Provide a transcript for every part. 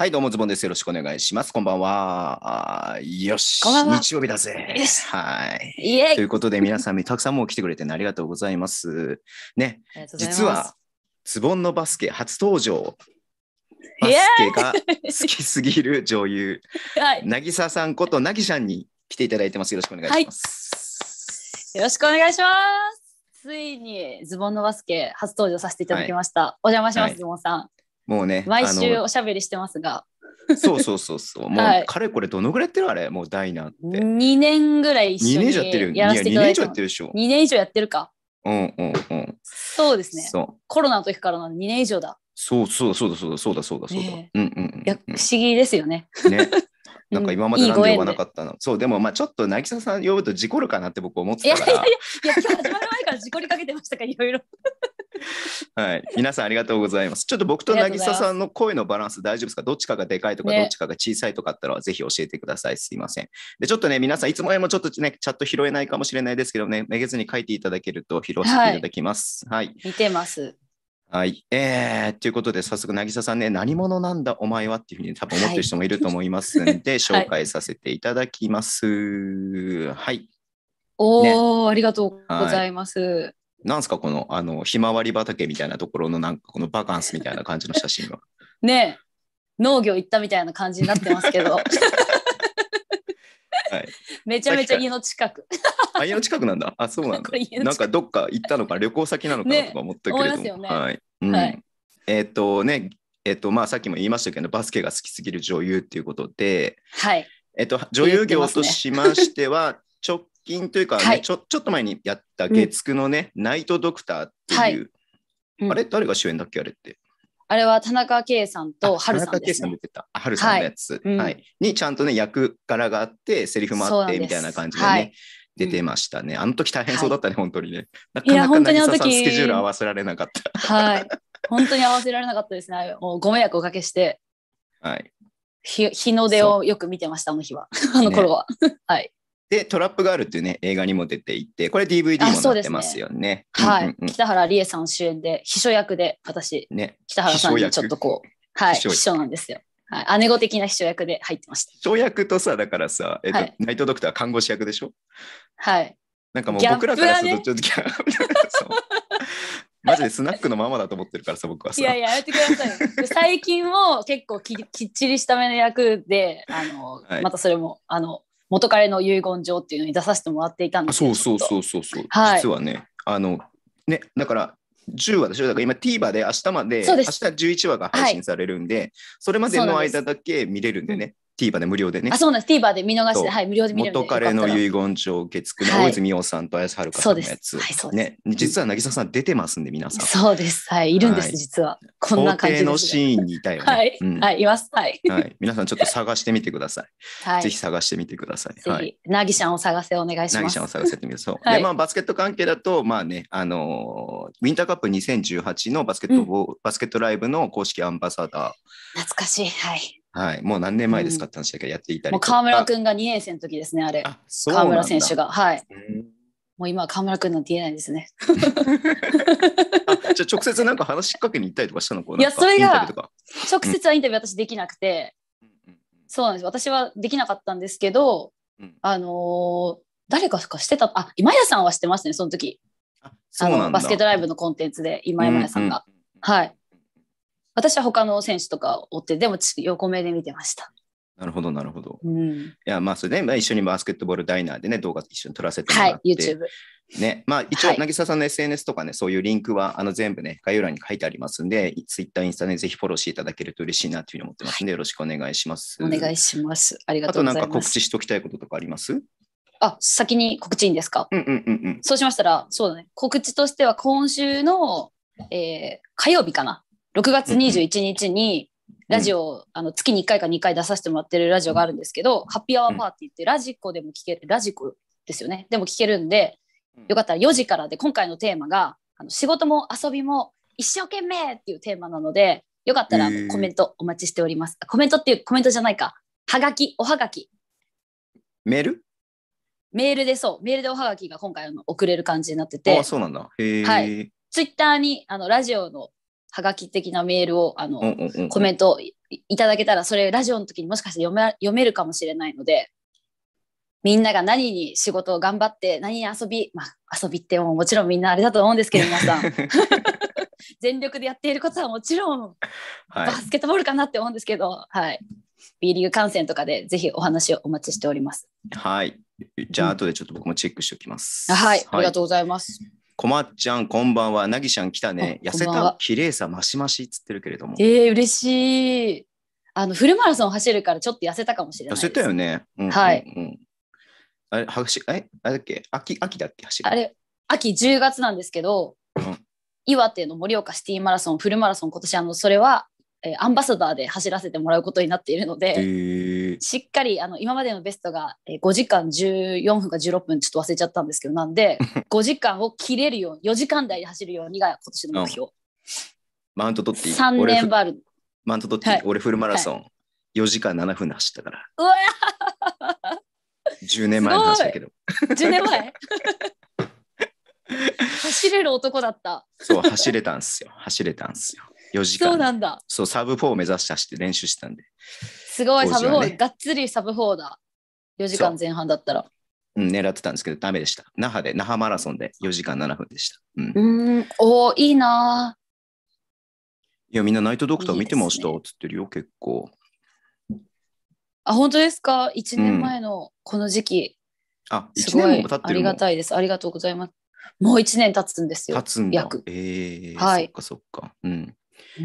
はい、どうもズボンです。よろしくお願いします。こんばんは。よしんんは、日曜日だぜ。はい。ということで、皆さん、たくさんもう来てくれてありがとうございます。ね、実は、ズボンのバスケ初登場。バスケが好きすぎる女優、な渚さんことなぎちゃんに来ていただいてます。よろしくお願いします。はい、よろしくお願いします。ついにズボンのバスケ初登場させていただきました。はい、お邪魔します、はい、ズボンさん。もうね毎週おしゃべりしてますがそうそうそうそう もう、はい、かれこれどのぐらいやってるあれもうダイナって2年ぐらい一緒にやらせていただいて2年以上やってるでしょ2年以上やってるかうんうんうんそうですねコロナの時からな2年以上だそうそうそうだそうだそうだそうだそうだ、うんうん、うん、不思議ですよねねなんか今までなんで呼ばなかったの。うん、いいそう、でもまあちょっと渚さん呼ぶと事故るかなって僕思ってたから。いやいやいや、いや始まる前から事故りかけてましたかいろいろ。はい、皆さんありがとうございます。ちょっと僕と渚さんの声のバランス大丈夫ですかどっちかがでかいとか、どっちかが小さいとかあったらぜひ教えてください。すいません。で、ちょっとね、皆さんいつもよりもちょっとね、チャット拾えないかもしれないですけどね、めげずに書いていただけると拾わせていただきます。はい。はい、見てます。はい。えー、ということで、早速、渚さんね、何者なんだお前はっていうふうに多分思ってる人もいると思いますんで、はい、紹介させていただきます。はい。はい、おー、ね、ありがとうございます。はいなんすかこのあのひまわり畑みたいなところのなんかこのバカンスみたいな感じの写真は。ねえ農業行ったみたいな感じになってますけど。はい、めちゃめちゃ家の近く。あ家の近くなんだ。あそうなんだ。なんかどっか行ったのか旅行先なのかなとか思ったけれども。ね、はい。えっ、とねえっ、ー、とまあさっきも言いましたけどバスケが好きすぎる女優っていうことで。はい。えっ、と女優業としましては、直近というかね、はい、ちょちょっと前にやった月9のね、うん、ナイトドクターっていう、はい、あれ誰が主演だっけあれって。あれは田中圭さんと春さん、ね、田中圭さん出てた。春さんのやつ、はい、うんにちゃんとね、役柄があって、セリフもあってみたいな感じでね。はい出てましたね。あの時大変そうだったね、はい、本当にね。なかなか渚さんスケジュール合わせられなかった。はい。本当に合わせられなかったですね。もうご迷惑おかけして。はい。日日の出をよく見てました、あの日は。あの頃は。はい。で、トラップガールっていうね、映画にも出ていて、これ DVD も出てますよね。ねはい、北原理恵さん主演で、秘書役で、私、ね、北原さんにちょっとこう、はい、秘書なんですよ。はい、姉御的な秘書役で入ってました。秘書役とさ、だからさ、えっと、はい、ナイトドクター看護師役でしょはい。なんかもう僕らからするとちょっとギャップ、ねマジでスナックのままだと思ってるからさ、僕はさ。いやいや、やめてください。最近も結構ききっちりした目の役で、あの、はい、またそれも、あの、元彼の遺言状っていうのに出させてもらっていたんですそうそうそうそうそう、はい、実はねあのねだから10話でしょだから今 TVer で明日まで明日11話が配信されるんで、はい、それまでの間だけ見れるんでね、TVer で無料でね。あ、そうなんです。TVer で見逃して、はい、無料で見れる元彼の遺言状月付の大泉洋さんと綾瀬はるかさんのやつ。はい、そうです。ね、実は渚さん出てますんで、皆さん。そうです。はい、いるんです、実は。こんな感じのシーンにいたよはい、はい、います。はい。はい、皆さんちょっと探してみてください。はい。ぜひ探してみてください。はい。渚ぎんを探せお願いします。渚ぎんを探せってみましょう。で、まあ、バスケット関係だと、まあね、あの、ウィンターカップ2018のバスケット、バスケットライブの公式アンバサダー。懐かしい。はい。はい、もう何年前ですかって話だけどやっていたり、うん、川村君が2年生の時ですね、あれ。あ川村選手が。はい。もう今は川村君なんて言えないですね。じゃ直接なんか話しかけに行ったりとかしたのいや、それが、直接はインタビュー私できなくて、うん、そうなんです。私はできなかったんですけど、うん、あのー、誰かかしてた、あ、今谷さんはしてますね、その時。あそのバスケットライブのコンテンツで、今山谷さんが。はい。私は他の選手とか追って、でも横目で見てました。なるほど、なるほど。うん、いや、まあ、それで、まあ、一緒にバスケットボールダイナーでね、動画一緒に撮らせてもらって。はい、YouTube。ね、まあ、一応、渚さんの SNS とかね、はい、そういうリンクは、あの、全部ね、概要欄に書いてありますんで、Twitter、インスタで、ね、ぜひフォローしていただけると嬉しいなというふうに思ってますんで、はい、よろしくお願いします。お願いします。ありがとうございます。あと、なんか告知しておきたいこととかありますあ、先に告知いいんですか、うんうんうんうん、そうしましたら、そうだね、告知としては、今週の、えー、火曜日かな。6月21日にラジオ、うん、あの月に1回か2回出させてもらってるラジオがあるんですけど、ハッピーアワーパーティーってラジコでも聞ける、ラジコですよね。でも聞けるんで、よかったら4時からで、今回のテーマが、あの仕事も遊びも一生懸命っていうテーマなので、よかったらコメントお待ちしております。コメントっていうコメントじゃないか。はがき、おはがき。メールメールでそう、メールでおはがきが今回の送れる感じになってて。あそうなんだ。はい。ツイッターにあのラジオのはがき的なメールをあの、うんうん、コメントいただけたらそれラジオの時にもしかして読め読めるかもしれないのでみんなが何に仕事を頑張って何に遊び、まあ、遊びってももちろんみんなあれだと思うんですけど 皆さん全力でやっていることはもちろん、はい、バスケットボールかなって思うんですけど、はい、B リーグ観戦とかでぜひお話をお待ちしております。はいじゃあ後でちょっと僕もチェックしておきます。うん、はい、ありがとうございます。こまっちゃん、こんばんは。なぎちゃん来たね。痩せた綺麗さましましっつってるけれども。ええー、嬉しい。あの、フルマラソン走るからちょっと痩せたかもしれない、痩せたよね。うんうんうん、はい。あれ、はぐし、え、あれだっけ秋、秋だっけ走る。あれ、秋10月なんですけど、うん、岩手の盛岡シティマラソン、フルマラソン、今年、あの、それはえー、アンバサダーで走らせてもらうことになっているので、えー、しっかりあの今までのベストが、えー、5時間14分か16分ちょっと忘れちゃったんですけどなんで5 時間を切れるように4時間台で走るようにが今年の目標、マウント取っていい3連バルマウント取っていい、はい、俺フルマラソン、はい、4時間7分で走ったからうわ10年前のけど10年前 走れる男だったそう走れたんすよ走れたんすよ4時間。そうなんだ。そう、サブ4を目指して走って練習してたんで。すごい、ね、サブ4、がっつりサブ4だ。4時間前半だったら。うん、狙ってたんですけど、ダメでした。那覇で、那覇マラソンで4時間7分でした。うん。うんおいいないや、みんなナイトドクター見てました、っっつってるよ、結構。あ、本当ですか ?1 年前のこの時期。うん、あ、1年も経ってるありがたいです。ありがとうございます。もう1年経つんですよ。経つんだ。約。えー、はい。そっかそっか。うん。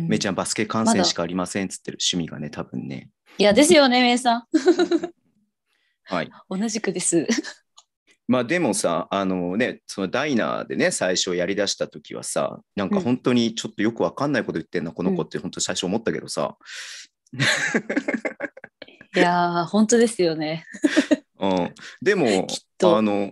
めいちゃんバスケ観戦しかありませんっつってる趣味がね、多分ね。いや、ですよね、めいさん。はい。同じくです。まあでもさ、あのね、そのダイナーでね、最初やりだした時はさ、なんか本当にちょっとよくわかんないこと言ってんの、うん、この子って本当最初思ったけどさ。いや本当ですよね。うん、でも あの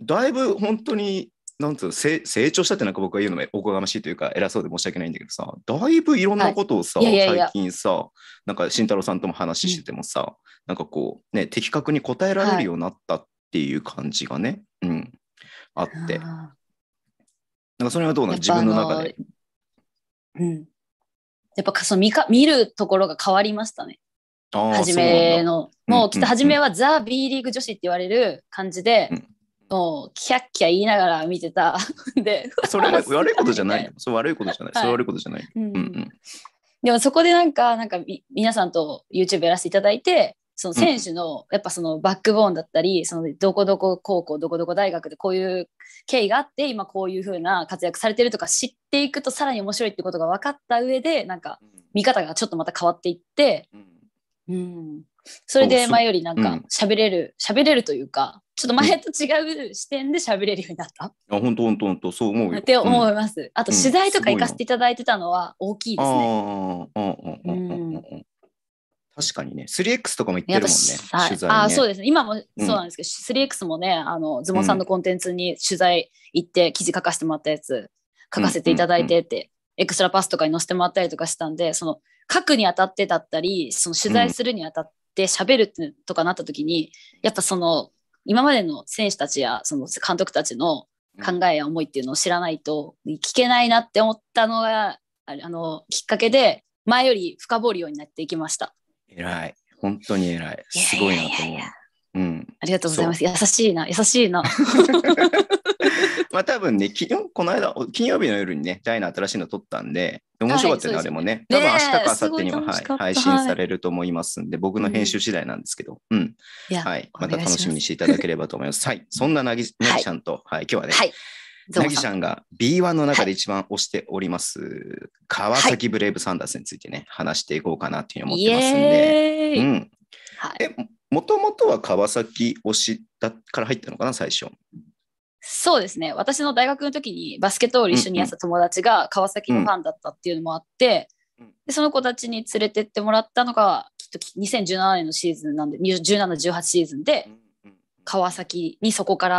だいぶ本当になんつう成長したってなんか僕が言うのもおこがましいというか偉そうで申し訳ないんだけどさだいぶいろんなことをさ、はい、いやいやいや最近さなんか慎太郎さんとも話しててもさ、うん、なんかこうね的確に答えられるようになったっていう感じがね、はい、うんあってなんかそれはどうなの自分の中で。うん、やっぱそう見か見るところが変わりましたね。初めのもうきっと初めはザ・ B リーグ女子って言われる感じで、うんもうキャッキャ言いながら見てた でそれ悪いことじゃないそう悪いことじゃない、はい、それ悪いことじゃない、うん、うんでもそこでなんかなんかみ皆さんと YouTube やらせていただいてその選手の、やっぱそのバックボーンだったり、うん、そのどこどこ高校どこどこ大学でこういう経緯があって今こういうふうな活躍されてるとか知っていくとさらに面白いってことが分かった上でなんか見方がちょっとまた変わっていって、うん、うん、それで前よりなんか喋れる喋、うん、れるというかちょっと前と違う視点で喋れるようになった。あ本当本当本当そう思うよ。って思います。あと取材とか行かせていただいてたのは大きいですね。確かにね、3X とかも行ってるもんね。取材あそうですね。今もそうなんですけど、うん、3X もね、あのズボンさんのコンテンツに取材行って記事書かせてもらったやつ、書かせていただいてって、エクストラパスとかに載せてもらったりとかしたんで、その書くにあたってだったり、その取材するにあたって喋るとかなった時に、やっぱその今までの選手たちやその監督たちの考えや思いっていうのを知らないと聞けないなって思ったのがあのきっかけで前より深掘るようになっていきました。偉い本当に偉いすごいなと思う。うん、ありがとうございます。優しいな、優しいな。まあ多分ね、きこの間、金曜日の夜にね、ダイナ新しいの撮ったんで、面白かったね、はい、あれもね。多分明日か明後日には、はい、配信されると思いますんで、僕の編集次第なんですけど、うん。はい。また楽しみにしていただければと思います。はい。そんななぎなぎちゃんと、はい、今日はね、はい、なぎちゃんが B1 の中で一番推しております、川崎ブレイブサンダースについてね、話していこうかなというふうに思ってますんで、うん。はい、もともとは川崎推しだから入ったのかな、最初。そうですね私の大学の時にバスケットボール一緒にやった友達が川崎のファンだったっていうのもあって、うんでその子たちに連れてってもらったのがきっと2017年のシーズンなんで1718シーズンで川崎にそこから、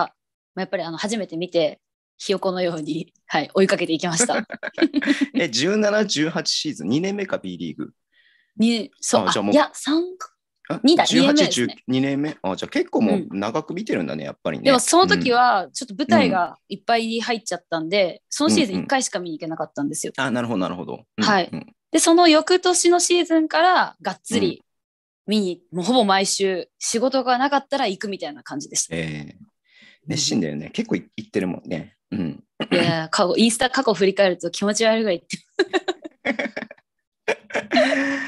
まあ、やっぱりあの初めて見てひよこのように、はい、追いかけていきました。え17、18シーズン2年目か B リーグ。にそうあじゃあもういや3か2代2年目で2年目あじゃあ結構もう長く見てるんだね、うん、やっぱりねでもその時はちょっと舞台がいっぱい入っちゃったんで、うん、そのシーズン1回しか見に行けなかったんですよ、うんうん、あなるほどなるほど、はい、でその翌年のシーズンからがっつり見に、もうほぼ毎週仕事がなかったら行くみたいな感じでした、えー、熱心だよね結構行ってるもんねうんいや過去インスタ過去振り返ると気持ち悪いぐらい行って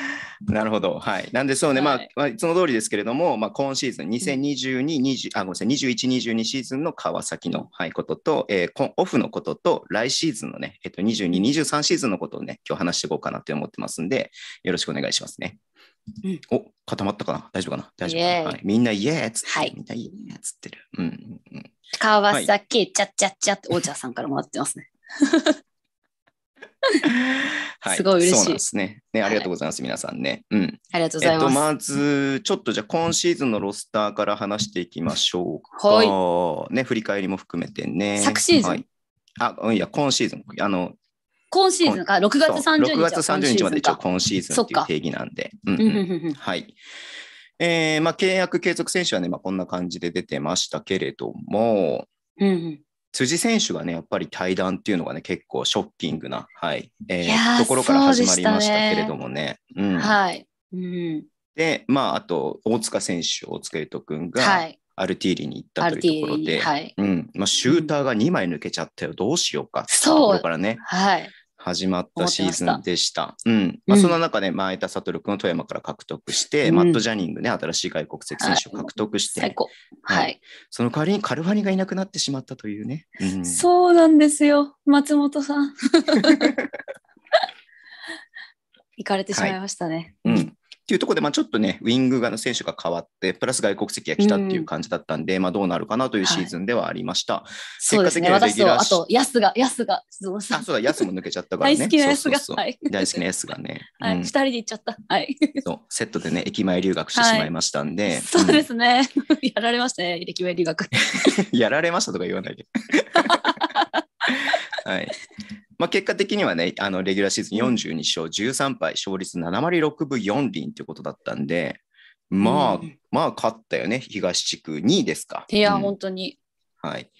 なるほど。はい。なんでそうね、はい、まあ、いつも通りですけれども、まあ、今シーズン2022、20あごめんなさい、21、22シーズンの川崎の、はい、ことと、えー、オフのことと、来シーズンのね、えっ、と、22、23シーズンのことをね、今日話していこうかなって思ってますんで、よろしくお願いしますね。うん、お固まったかな大丈夫かな大丈夫はい、みんなイエーっつって、はい、みんなイエーっつってる。うん、うん、川崎、はい、ちゃっちゃっちゃって、お茶さんからもらってますね。はい、すごい嬉しい。そうなんですね。ね、ありがとうございます、はい、皆さんね。うん。ありがとうございます。えっと、まず、ちょっとじゃあ今シーズンのロスターから話していきましょうか。はい。ね、振り返りも含めてね。昨シーズン、はい、あ、いや、今シーズン。あの、今シーズンか、6月30日。6月30日まで一応今シーズンっていう定義なんで。うん、うん、はい。えーまあ、契約継続選手はね、まあ、こんな感じで出てましたけれども、うん、辻選手がね、やっぱり対談っていうのがね、結構ショッキングな、はい、えー、ところから始まりましたけれどもね。うん、はい。うん、で、まあ、あと、大塚選手、大塚優斗君が、はいアルティーリに行ったというところで、はいうんまあ、シューターが2枚抜けちゃったよ、どうしようかってところからね、うん、はい、始まったシーズンでした。うん。まあ、そな中で、前田悟君を富山から獲得して、うん、マット・ジャニングね、新しい外国籍選手を獲得して、はい、はい、その代わりにカルファニがいなくなってしまったというね。うん、そうなんですよ、松本さん。行かれてしまいましたね。はい、うんっていうところで、まあ、ちょっとね、ウィングがの選手が変わって、プラス外国籍が来たっていう感じだったんで、うん、まあどうなるかなというシーズンではありました。はい、結果的にはレギュラー、ね、あと、ヤスが、ヤスが、あ、そうだ、ヤスも抜けちゃったからね。大好きなヤスが。大好きなヤスがね。はい、うん、2人で行っちゃった。はい。そうセットでね、駅前留学してしまいましたんで。はいうん、そうですね。やられましたね、駅前留学。やられましたとか言わないで。はい。まあ、結果的にはね、あのレギュラーシーズン42勝13敗、勝率7割6分4厘ということだったんで、まあ、うん、まあ、勝ったよね、東地区2位ですか。いや、うん、本当に。はい。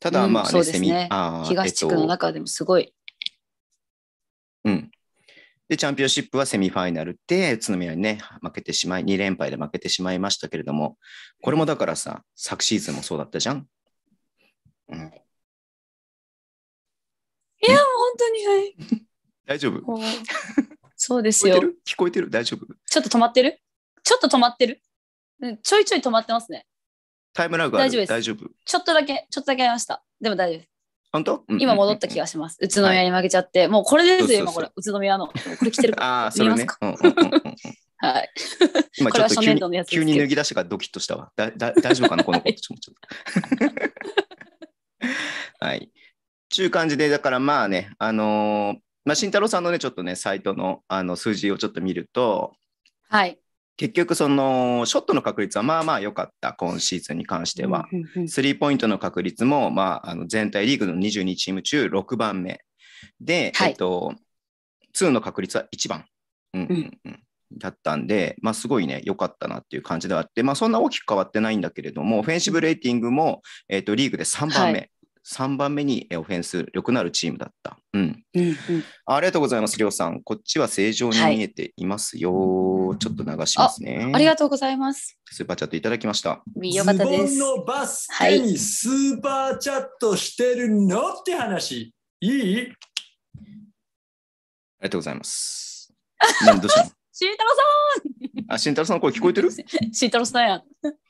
ただ、まあ、ね、うん、そうですね、東地区の中でもすごい、うん。で、チャンピオンシップはセミファイナルで、宇都宮にね、負けてしまい、2連敗で負けてしまいましたけれども、これもだからさ、昨シーズンもそうだったじゃん。うん、当にはい。大丈夫。そうですよ。聞こえてる大丈夫ちょっと止まってるちょっと止まってる、うん、ちょいちょい止まってますね。タイムラグある大丈夫です。大丈夫。ちょっとだけ、ちょっとだけありました。でも大丈夫です。本当、今戻った気がします。宇都宮に負けちゃって、はい、もうこれですよ、今これ。宇都宮の。これ来てる。ああ、それね。はい。今ちょっと急に急に脱ぎ出したからドキッとしたわ。だだ大丈夫かな、この子。はい。ちゅう感じで、だからまあね、あのー、まあ、慎太郎さんのね、ちょっとね、サイトのあの数字をちょっと見ると、はい。結局、その、ショットの確率はまあまあ良かった、今シーズンに関しては。スリーポイントの確率も、まあ、あの全体リーグの22チーム中6番目。で、はい、えっと、2の確率は1番。うんうん、うん、だったんで、まあ、すごいね、良かったなっていう感じではあって、まあ、そんな大きく変わってないんだけれども、オフェンシブレーティングも、えっとリーグで3番目、はい3番目にオフェンス力のあるチームだった。うん。うんうん、ありがとうございます、りょうさん。こっちは正常に見えていますよ。はい、ちょっと流しますねあ。ありがとうございます。スーパーチャットいただきました。よかったです。のバスケにスーパーチャットしてるの、って話。いいありがとうございます。何どうした慎太郎さんあ、慎太郎さんの声聞こえてる慎 太郎さんや。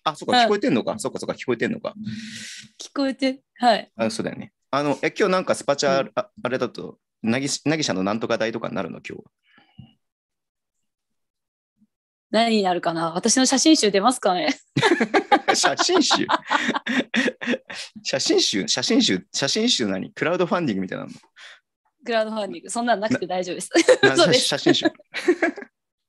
あ、そっか、聞こえてんのか。そっか、そっか、聞こえてんのか。聞こえて、はい。あ、そうだよね。あの、え今日なんかスパチャ、うん、ああれだと、なぎなぎしゃのなんとか台とかになるの、今日は。何になるかな私の写真集出ますかね 写真集 写真集写真集写真集何クラウドファンディングみたいなのクラウドファンディングそんなんなくて大丈夫です。写真集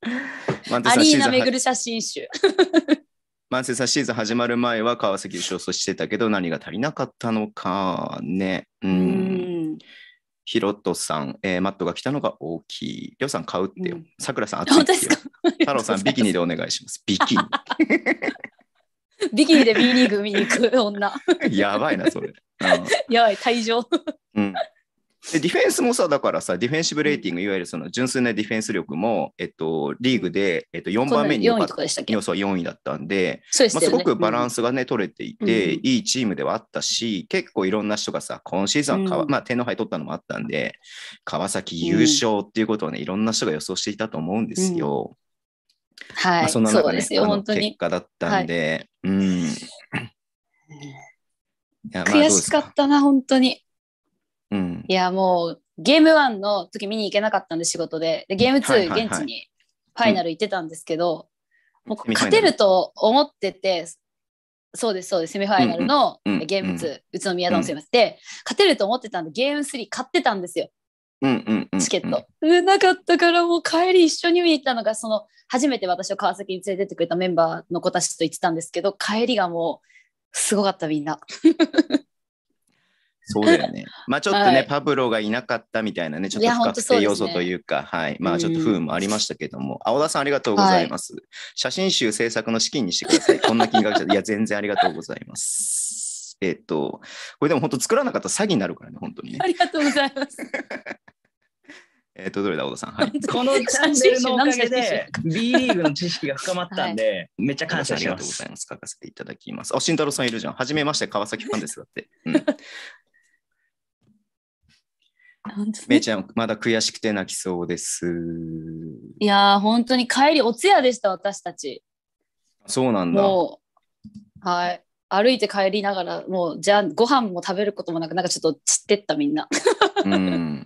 アリーナ巡る写真集。マンセサシーズン始まる前は川崎優勝してたけど何が足りなかったのかね。うん。ヒロトさん、えー、マットが来たのが大きい。りょうさん買うってよ。さくらさん暑いですよ。太郎さんビキニでお願いします。ビキニ。ビキニで B リーグ見に行く女。やばいな、それ。やばい、退場。うん。でディフェンスもさ、だからさ、ディフェンシブレーティング、いわゆるその純粋なディフェンス力も、えっと、リーグで、えっと、4番目に良かっは4位だったんで、そうですねすごくバランスがね、取れていて、いいチームではあったし、結構いろんな人がさ、今シーズンか、まあ、天皇杯取ったのもあったんで、川崎優勝っていうことをね、いろんな人が予想していたと思うんですよ。はい、そんな中で、よ、本当に結果だったんで、うん。悔しかったな、本当に。うん、いやもうゲーム1の時見に行けなかったんで仕事ででゲーム2現地にファイナル行ってたんですけど、もう勝てると思っててそうですそうですセミファイナルのゲーム2、宇都宮ダウまセミって、勝てると思ってたんでゲーム3買ってたんですよ。チケット。売なかったからもう帰り一緒に見に行ったのがその初めて私を川崎に連れてってくれたメンバーの子たちと行ってたんですけど帰りがもうすごかったみんな。そうだよね。まあちょっとね、はい、パブロがいなかったみたいなね、ちょっと不確定要素というか、いね、はい。まあちょっと不運もありましたけども、うん、青田さんありがとうございます、はい、写真集制作の資金にしてください。こんな金額じゃ、いや、全然ありがとうございます。えっと、これでも本当作らなかったら詐欺になるからね、本当にね。ありがとうございます。えっと、どれだ、小田さん。はい、このチャンネルのおかげで、B リーグの知識が深まったんで、はい、めっちゃ感謝します。ありがとうございます。書かせていただきます。あ、慎太郎さんいるじゃん。はじめまして、川崎ファンです。だって。うん、なんですね、めいちゃん、まだ悔しくて泣きそうです。いやー、本当に帰り、お通夜でした、私たち。そうなんだ。もう、はい。歩いて帰りながら、もう、じゃあ、ご飯も食べることもなく、なんかちょっと散ってった、みんな。うん。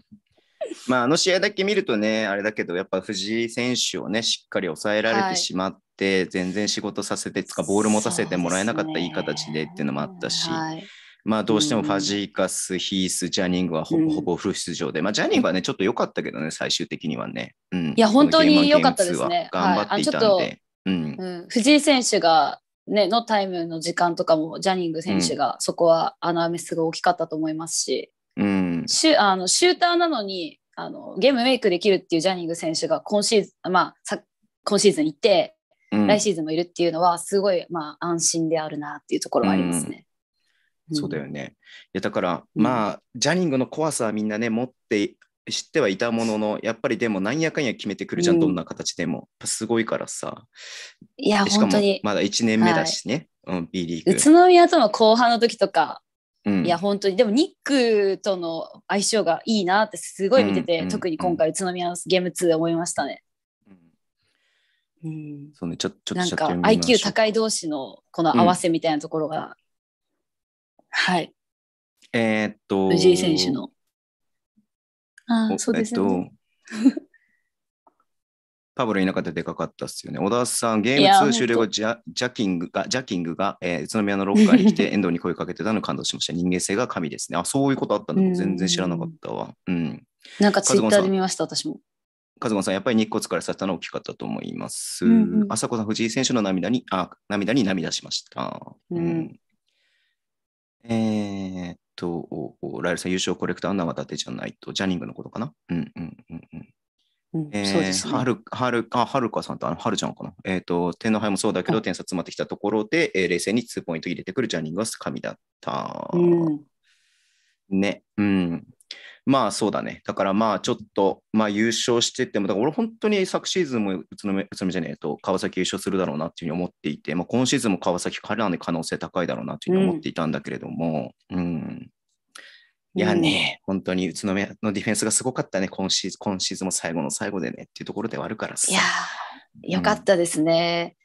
まあ、あの試合だけ見るとね、あれだけど、やっぱ藤井選手をね、しっかり抑えられてしまって、はい、全然仕事させて、つかボール持たせてもらえなかった、いい形でっていうのもあったし。はいまあ、どうしてもファジーカス、ヒース、ジャニングはほぼほぼフル出場で、まあ、ジャニングはね、ちょっと良かったけどね、最終的にはね。うん、いや、本当に良かったですね。頑張っていたんで、うん、うん、藤井選手が、ね、のタイムの時間とかも、ジャニング選手が、そこは、あの、アメスが大きかったと思いますし、うん、シュあのシューターなのにあの、ゲームメイクできるっていうジャニング選手が今シーズン、まあ、今シーズンいて、うん、来シーズンもいるっていうのは、すごい、まあ、安心であるなっていうところはありますね。そうだよね。いやだから、まあジャニングの怖さはみんなね持って知ってはいたもののやっぱりでもなんやかんや決めてくるじゃん、うん、どんな形でもすごいからさいやしかもまだ1年目だしね、はいうん、B リーグ宇都宮との後半の時とか、うん、いや本当にでもニックとの相性がいいなってすごい見てて、うん、特に今回宇都宮のゲーム2で思いましたね。うん、そうね、ちょちょっとなんか IQ 高い同士のこの合わせみたいなところがはい。えー、っと。藤井選手の。あそうですね。えっとパブロいなかったでかかったっすよね。小田さん、ゲーム2終了後、ジャジャキングが、ジャキングが、えー、宇都宮のロッカーに来て、遠藤に声かけてたの感動しました。人間性が神ですね。あ、そういうことあったの全然知らなかったわ。うん。なんかツイッターで見ました、私も。カズマさん、やっぱり日光疲れさせたの大きかったと思います。うんうん、子さん、藤井選手の涙に、あ、涙に涙しました。うん、うん、えー、っと、ライルさん、優勝コレクターの渡てじゃないと、ジャニングのことかなうんうんうんうん。そうですはるはるはるかさんとあのはるちゃんかな。えっ、と、天皇杯もそうだけど、点差詰まってきたところで、えー、冷静に2ポイント入れてくるジャニングは神だった。うん、ね。うん。まあそうだね。だからまあちょっと、まあ優勝してっても、だから俺本当に昨シーズンも宇都宮、宇都宮じゃねえと、川崎優勝するだろうなっていうふうに思っていて、まあ今シーズンも川崎からの可能性高いだろうなというふうに思っていたんだけれども、うん。うん、いやね、うん、本当に宇都宮のディフェンスがすごかったね、今シーズン、今シーズンも最後の最後でねっていうところではあるからさ。いやよかったですね。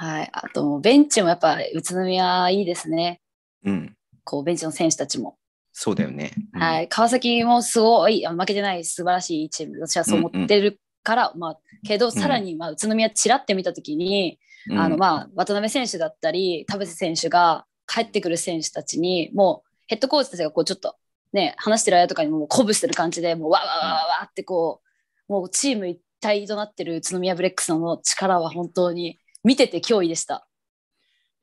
うん、はい。あと、ベンチもやっぱ宇都宮いいですね。うん。こう、ベンチの選手たちも。そうだよね。はい。川崎もすごい、負けてない素晴らしいチーム、私はそう思ってるから、うんうん、まあ、けど、さらに、まあ、宇都宮ちらって見たときに、うん、あの、まあ、渡辺選手だったり、田臥選手が帰ってくる選手たちに、もう、ヘッドコーチたちがこう、ちょっと、ね、話してる間とかにも鼓舞してる感じで、もう、わわわわわってこう、もうチーム一体となってる宇都宮ブレックスの力は本当に見てて脅威でした。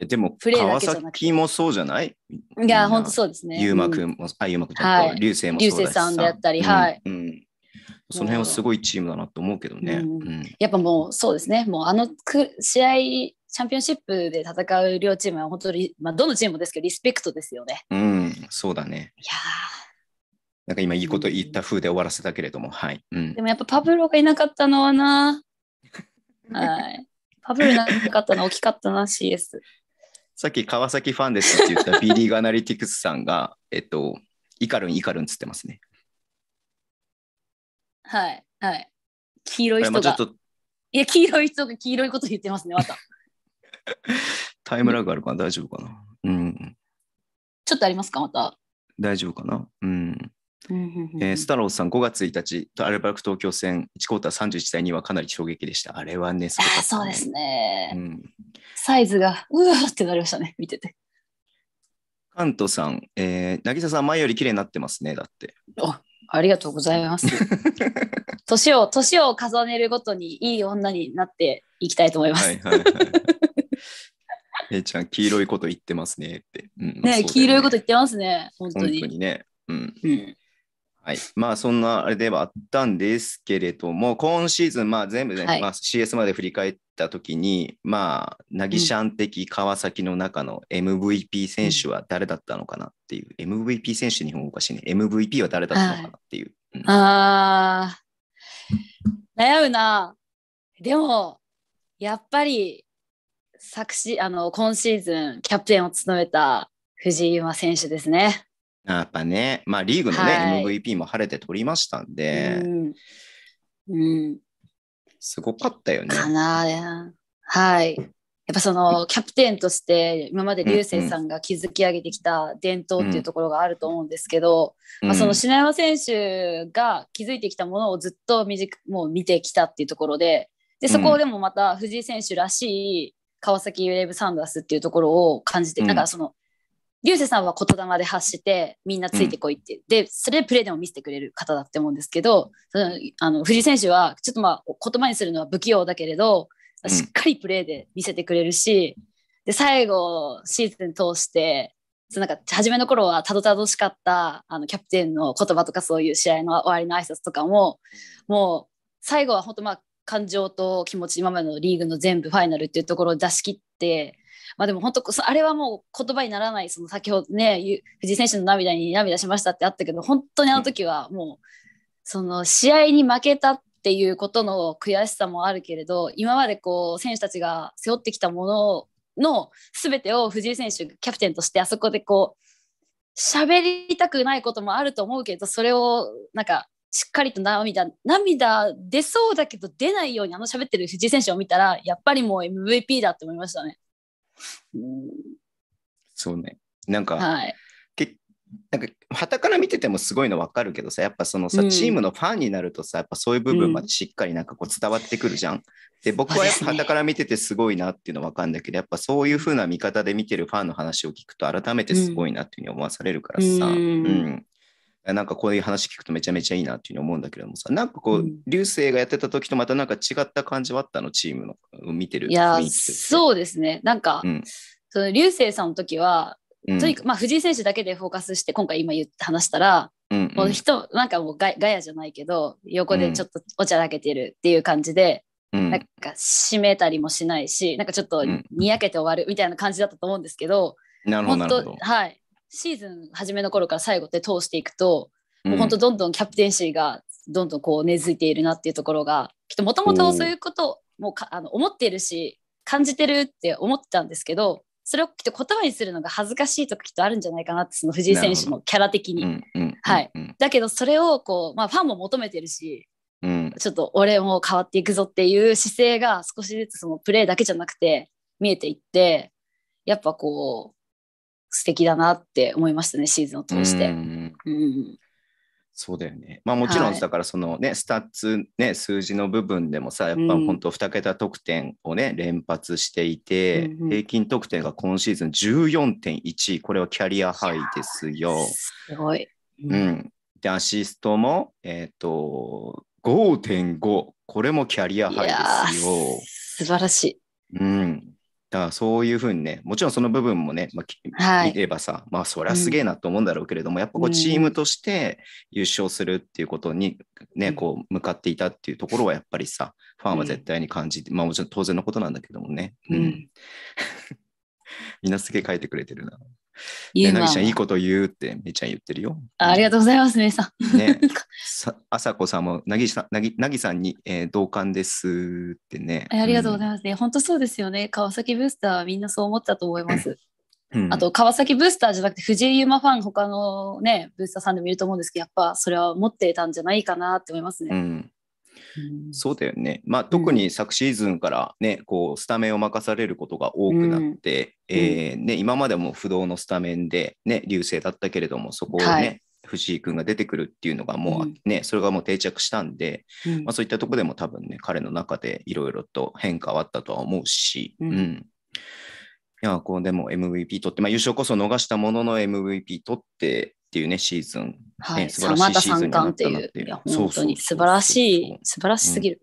でも、川崎もそうじゃないいや、本当そうですね。ゆうまくんも、うん、あ、ゆうまくんちゃと、流星もそうすね。流星さんであったり、はい。うんその辺はすごいチームだなと思うけどね。やっぱもうそうですね、もうあのく試合、チャンピオンシップで戦う両チームは本当に、まあ、どのチームもですけど、リスペクトですよね。うん、そうだね。いやなんか今いいこと言った風で終わらせたけれども、はい。うん、でもやっぱパブロがいなかったのはな、はい。パブロがいなかったのは大きかったな、CS。さっき川崎ファンですって言った B リーグアナリティクスさんが、えっと、イカルン、イカルンつってますね。はい、はい。黄色い人が。いや、黄色い人が黄色いこと言ってますね、また。タイムラグあるかな大丈夫かなうん。ちょっとありますかまた。大丈夫かなうん。えー、スタローさん5月1日とアルバルク東京戦1クォーター31対2はかなり衝撃でしたあれはねすごそうですね、うん、サイズがうわってなりましたね見ててカントさん、えー、渚さん前より綺麗になってますねだってあありがとうございます 年を年を重ねるごとにいい女になっていきたいと思いますはいはい、は いえー、ちゃん黄色いこと言ってますねって、うん、ね、ね、黄色いこと言ってますね本当に本当にねうん、うんはい、まあそんなあれではあったんですけれども、今シーズン、まあ、全部ね、はい、まあ、CS まで振り返ったときに、まあ、なぎしゃん的川崎の中の MVP 選手は誰だったのかなっていう、うん、MVP 選手、日本おかしいね、MVP は誰だったのかなっていう。はいうん、あ悩むな、でも、やっぱり昨シあの今シーズン、キャプテンを務めた藤井優真選手ですね。やっぱね、まあ、リーグのね、はい MVP も晴れて取りましたんで、うんうん、すごかったよね。かなはいやっぱそのキャプテンとして今まで流星さんが築き上げてきた伝統っていうところがあると思うんですけど、うんまあ、その篠山選手が築いてきたものをずっともう見てきたっていうところででそこでもまた藤井選手らしい川崎ウェーブサンダースっていうところを感じて、うん、なんかその流星さんは言霊で発してみんなついてこいって、うん、でそれでプレーでも見せてくれる方だって思うんですけどそのあの藤井選手はちょっとまあ言葉にするのは不器用だけれどしっかりプレーで見せてくれるし、うん、で最後シーズン通してそのなんか初めの頃はたどたどしかったあのキャプテンの言葉とかそういう試合の終わりの挨拶とかももう最後は本当まあ感情と気持ち今までのリーグの全部ファイナルっていうところを出し切ってまあでも本当あれはもう言葉にならないその先ほどね藤井選手の涙に涙しましたってあったけど本当にあの時はもうその試合に負けたっていうことの悔しさもあるけれど今までこう選手たちが背負ってきたものの全てを藤井選手キャプテンとしてあそこでこう喋りたくないこともあると思うけどそれをなんかしっかりと涙涙出そうだけど出ないようにあの喋ってる藤井選手を見たらやっぱりもう MVP だって思いましたね。そうね。なんか、はい、けなんか、はたから見ててもすごいの分かるけどさ、やっぱそのさ、うん、チームのファンになるとさ、やっぱそういう部分までしっかりなんかこう伝わってくるじゃん。うん、で、僕はやっぱはたから見ててすごいなっていうの分かるんだけど、やっぱそういうふうな見方で見てるファンの話を聞くと、改めてすごいなっていうふうに思わされるからさ、うん、うん、なんかこういう話聞くとめちゃめちゃいいなっていうふうに思うんだけどもさ、なんかこう、流、星、がやってた時とまたなんか違った感じはあったの、チームの見てるいや、そうですね。なんか、うん、その流星さんの時は、とにかく、うん、まあ、藤井選手だけでフォーカスして、今回今言って話したら、うんうん、もう人、なんかもうガガヤじゃないけど、横でちょっとおちゃらけてるっていう感じで、うん、なんか締めたりもしないし、なんかちょっとにやけて終わるみたいな感じだったと思うんですけど、なるほど。はい。シーズン初めの頃から最後って通していくと、うん、もう本当どんどんキャプテンシーがどんどんこう根付いているなっていうところがきっともともとそういうこともあの思ってるし感じてるって思ってたんですけどそれをきっと言葉にするのが恥ずかしいとかきっとあるんじゃないかなってその藤井選手のキャラ的に。はいだけどそれをこう、まあ、ファンも求めてるし、うん、ちょっと俺も変わっていくぞっていう姿勢が少しずつそのプレーだけじゃなくて見えていってやっぱこう素敵だなって思いましたねシーズンを通して。うん、うんそうだよね。まあもちろんだからそのね、スタッツね数字の部分でもさやっぱ本当2桁得点をね、うん、連発していて、うんうん、平均得点が今シーズン14.1これはキャリアハイですよ。すごい。うん、うん、でアシストもえっ、ー、と5.5これもキャリアハイですよ。素晴らしい。うん、だからそういうふうにね、もちろんその部分もね、まあ、い、見ればさ、まあそりゃすげえなと思うんだろうけれども、うん、やっぱこうチームとして優勝するっていうことにね、うん、こう向かっていたっていうところはやっぱりさ、ファンは絶対に感じて、うん、まあもちろん当然のことなんだけどもね。うん。みんなすげえ書いてくれてるな。ゆうまん。いいこと言うってめいちゃん言ってるよ。ありがとうございます、めいさん。ね。さ、あさこさんも、なぎさん、なぎ、なぎさんに、えー、同感ですってね。ありがとうございますね。うん、本当そうですよね。川崎ブースターはみんなそう思ったと思います。うん、あと川崎ブースターじゃなくて藤井優馬ファン他のねブースターさんでもいると思うんですけどやっぱそれは持ってたんじゃないかなって思いますね。うん、そうだよね、まあ、特に昨シーズンからね、ね、うん、こうスタメンを任されることが多くなって、うん、えー、ね、今までも不動のスタメンで、ね、流星だったけれどもそこをね、はい藤井君が出てくるっていうのがもうね、うん、それがもう定着したんで、うん、まあ、そういったとこでも多分ね彼の中でいろいろと変化はあったとは思うし、うん、うん、いやこうでも MVP 取って、まあ、優勝こそ逃したものの MVP 取ってっていうね、シーズン。はい、素晴らしいシーズンになったなっていう。本当に素晴らしい、素晴らしすぎる。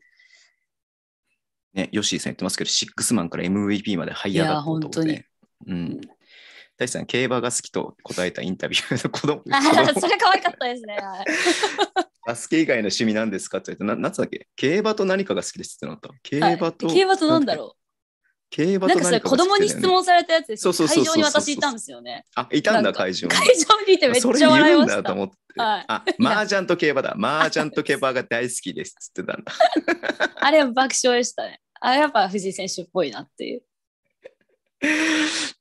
うん、ね、ヨシーさん言ってますけど、シックスマンから MVP までハイヤーったことで、うん。大さん、競馬が好きと答えたインタビューの子供。それ可愛かったですね。バスケ以外の趣味なんですかって言って、ななんつだっけ競馬と何かが好きですってなった。競馬と、はい、競馬と何だろう競馬なんかそ子供に質問されたやつで会場に私いたんですよね。あ、いたんだ、会場に。会場にいてめっちゃ笑いました。と思って。あ、麻雀と競馬だ。麻雀と競馬が大好きですっつってたんだ。あれは爆笑でしたね。あやっぱ藤井選手っぽいなっていう。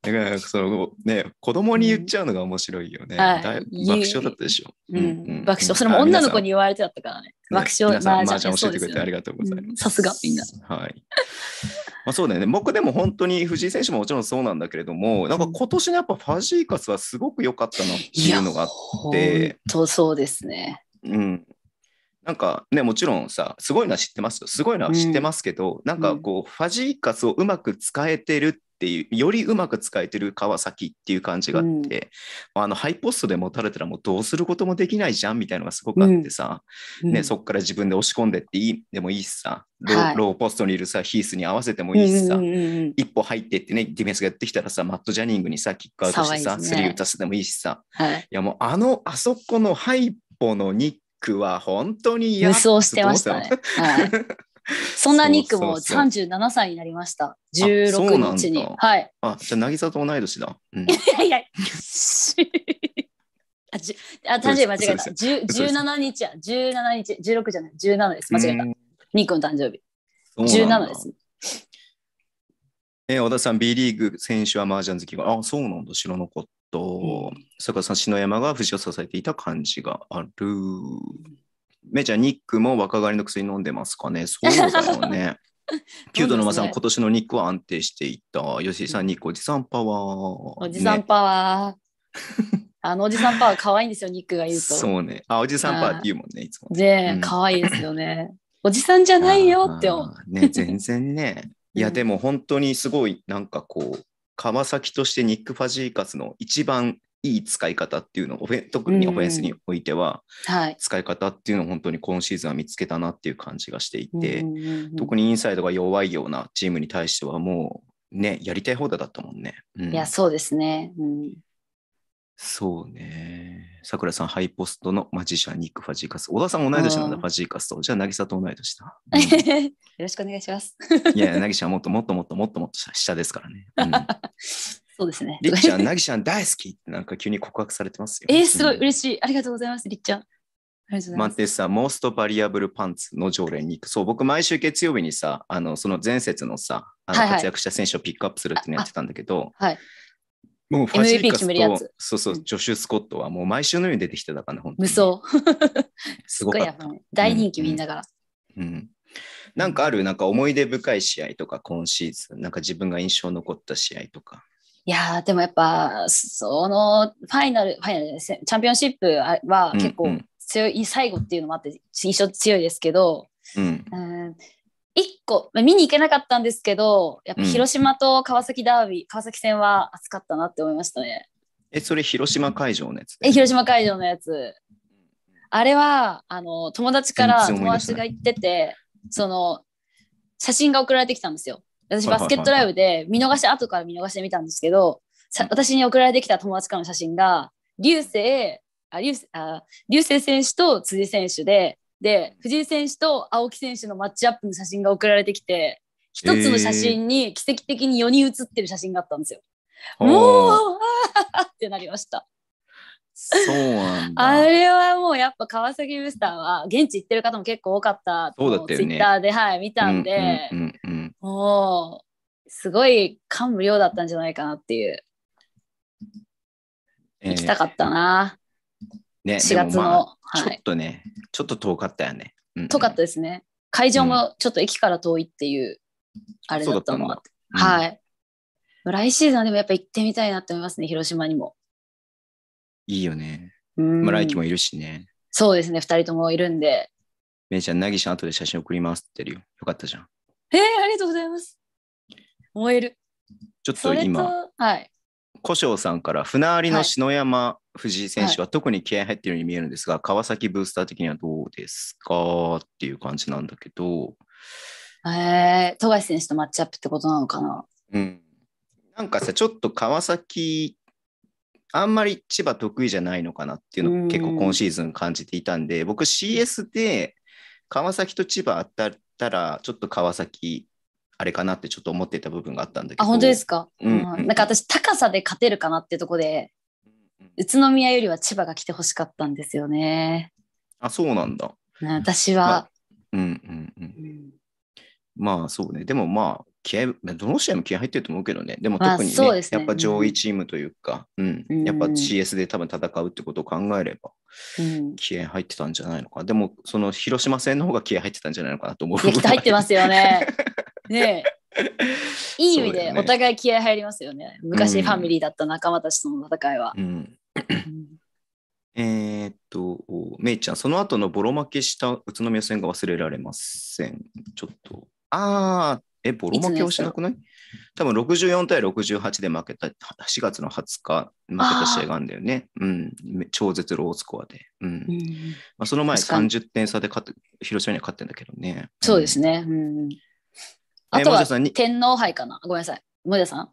だからそのね子供に言っちゃうのが面白いよね。爆笑だったでしょ。うん爆笑。それも女の子に言われてたからね。爆笑マージャン教えてくれてありがとうございます。さすがみんな。はい。まあそうだよね。僕でも本当に藤井選手ももちろんそうなんだけれども、なんか今年のやっぱファジーカスはすごく良かったなっていうのがあって。とそうですね。うん。なんかね、もちろんさ、すごいのは知ってますよ。すごいのは知ってますけど、なんかこう、ファジーカスをうまく使えてるていう、よりうまく使えてる川崎っていう感じがあって、うん、あのハイポストで持たれたらもうどうすることもできないじゃんみたいのがすごくあってさ、うん、ね、そこから自分で押し込んでっていいでもいいしさ、ロー、ローポストにいるさ、ヒースに合わせてもいいしさ、うんうんうん一歩入ってってね、ディフェンスがやってきたらさ、マット・ジャニングにさ、キックアウトしてさ、スリー打たせてもいいしさ、はい、いやもうあの、あそこのハイポのニックは本当に無双してましたね。はい そんなニックも37歳になりました。16日に。はい。あ、じゃあ、さと同い年だ。うん、いやいや、あ、じあ確か間違えた。17日や、17日、16じゃない、17です。間違えた。ニックの誕生日。17です、えー、和田さん、B リーグ選手は麻雀好きが、あ、そうなんだ、知のなと。った。うん、さん、篠山が藤を支えていた感じがある。めちゃん、ニックも若返りの薬飲んでますかね。そうだよね。キュートの間さん、今年のニックは安定していた。吉井さん、ニック、おじさんパワー。おじさんパワー。ね、あのおじさんパワー可愛いんですよ、ニックが言うと。そうね。あ、おじさんパワーって言うもんね、いつも。で、可愛いですよね。おじさんじゃないよって思う。ね、全然ね。いや、でも本当にすごい、なんかこう、川崎としてニック・ファジーカスの一番いい使い方っていうのを特にオフェンスにおいては、使い方っていうのを本当に今シーズンは見つけたなっていう感じがしていて、特にインサイドが弱いようなチームに対してはもうねやりたい放題だったもんね。うん、いやそうですね、うん、そうね。さくらさん、ハイポストのマジシャン、ニック・ファジーカス。小田さん同い年なんだ、ファジーカスと。じゃあ、渚と同い年だ。うん、よろしくお願いします。いや、渚はもっともっともっともっともっと下ですからね。うん そうですね。りっちゃん、なぎちゃん大好きってなんか急に告白されてますよ。えー、すごい嬉しい。ありがとうございます、りっちゃん。マンテスさん、モーストバリアブルパンツの常連に行く。そう、僕、毎週月曜日にさ、あのその前節のさ、あの活躍した選手をピックアップするってのやってたんだけど、はい、もうファジーカスと、そうそう、ジョシュ・スコットはもう毎週のように出てきてたから、本当に。無双。すごい、大人気みんなが。ら。うん。なんかある、なんか思い出深い試合とか、今シーズン、なんか自分が印象残った試合とか。いやでもやっぱそのファイナルファイナルです、ね、チャンピオンシップは結構強い、うんうん、最後っていうのもあって印象強いですけど、うん、うん一個見に行けなかったんですけどやっぱ広島と川崎ダービー、うん、川崎戦は熱かったなって思いましたね。えそれ広島会場のやつ、え広島会場のやつ。あれはあの友達から友達が行っててその写真が送られてきたんですよ。私バスケットライブで見逃し、後から見逃してみたんですけど、私に送られてきた友達からの写真が、流星、あ流あ流星選手と辻選手で、で、藤井選手と青木選手のマッチアップの写真が送られてきて、一つの写真に奇跡的に4人写ってる写真があったんですよ。おー、もう、あってなりました。そうなんだ。あれはもうやっぱ川崎ブースターは現地行ってる方も結構多かったそうだったよね。ツイッターで、はい、見たんで、うんうんうんうんもう、すごい感無量だったんじゃないかなっていう。行きたかったな。ね、4月の、まあ、ちょっとね、ちょっと遠かったよね。うん、遠かったですね。会場もちょっと駅から遠いっていう、あれだったのが、うん、はい。来シーズンでもやっぱ行ってみたいなと思いますね、広島にも。いいよね。村井来もいるしね。そうですね、2人ともいるんで。めいちゃん、なぎしゃん後で写真送りますって言ってるよ。よかったじゃん。えー、ありがとうございます。燃える。ちょっと今、はい、古生さんから船ありの篠山藤井選手は特に気合入ってるように見えるんですが、はい、川崎ブースター的にはどうですかっていう感じなんだけど。えー、富樫選手とマッチアップってことなのかな。うん、なんかさちょっと川崎あんまり千葉得意じゃないのかなっていうのを結構今シーズン感じていたんで、僕 CS で川崎と千葉当たるたら、ちょっと川崎、あれかなってちょっと思ってた部分があったんだけど。あ、本当ですか、うん、うん、なんか私、高さで勝てるかなってとこで、宇都宮よりは千葉が来てほしかったんですよね。あ、そうなんだ。私は。まあ、うんうんうん。うん、まあそうね。でもまあ、気合どの試合も気合入ってると思うけどね、でも特にね、ねやっぱ上位チームというか、うん、うん、やっぱ CS で多分戦うってことを考えれば、気合入ってたんじゃないのか、うん、でもその広島戦の方が気合入ってたんじゃないのかなと思う。入ってますよね。ね いい意味でお互い気合入りますよね、ね、昔ファミリーだった仲間たちとの戦いは。うん えっと、めいちゃん、その後のボロ負けした宇都宮戦が忘れられません。ちょっと、あー、え、ボロ負けをしなくない多分64対68で負けた、4月の20日負けた試合があるんだよね。うん。超絶ロースコアで。うん。うんまあ、その前30点差で勝って、広島には勝ってんだけどね。そうですね。うん。あとは天皇杯かな。ごめんなさい。森田さん。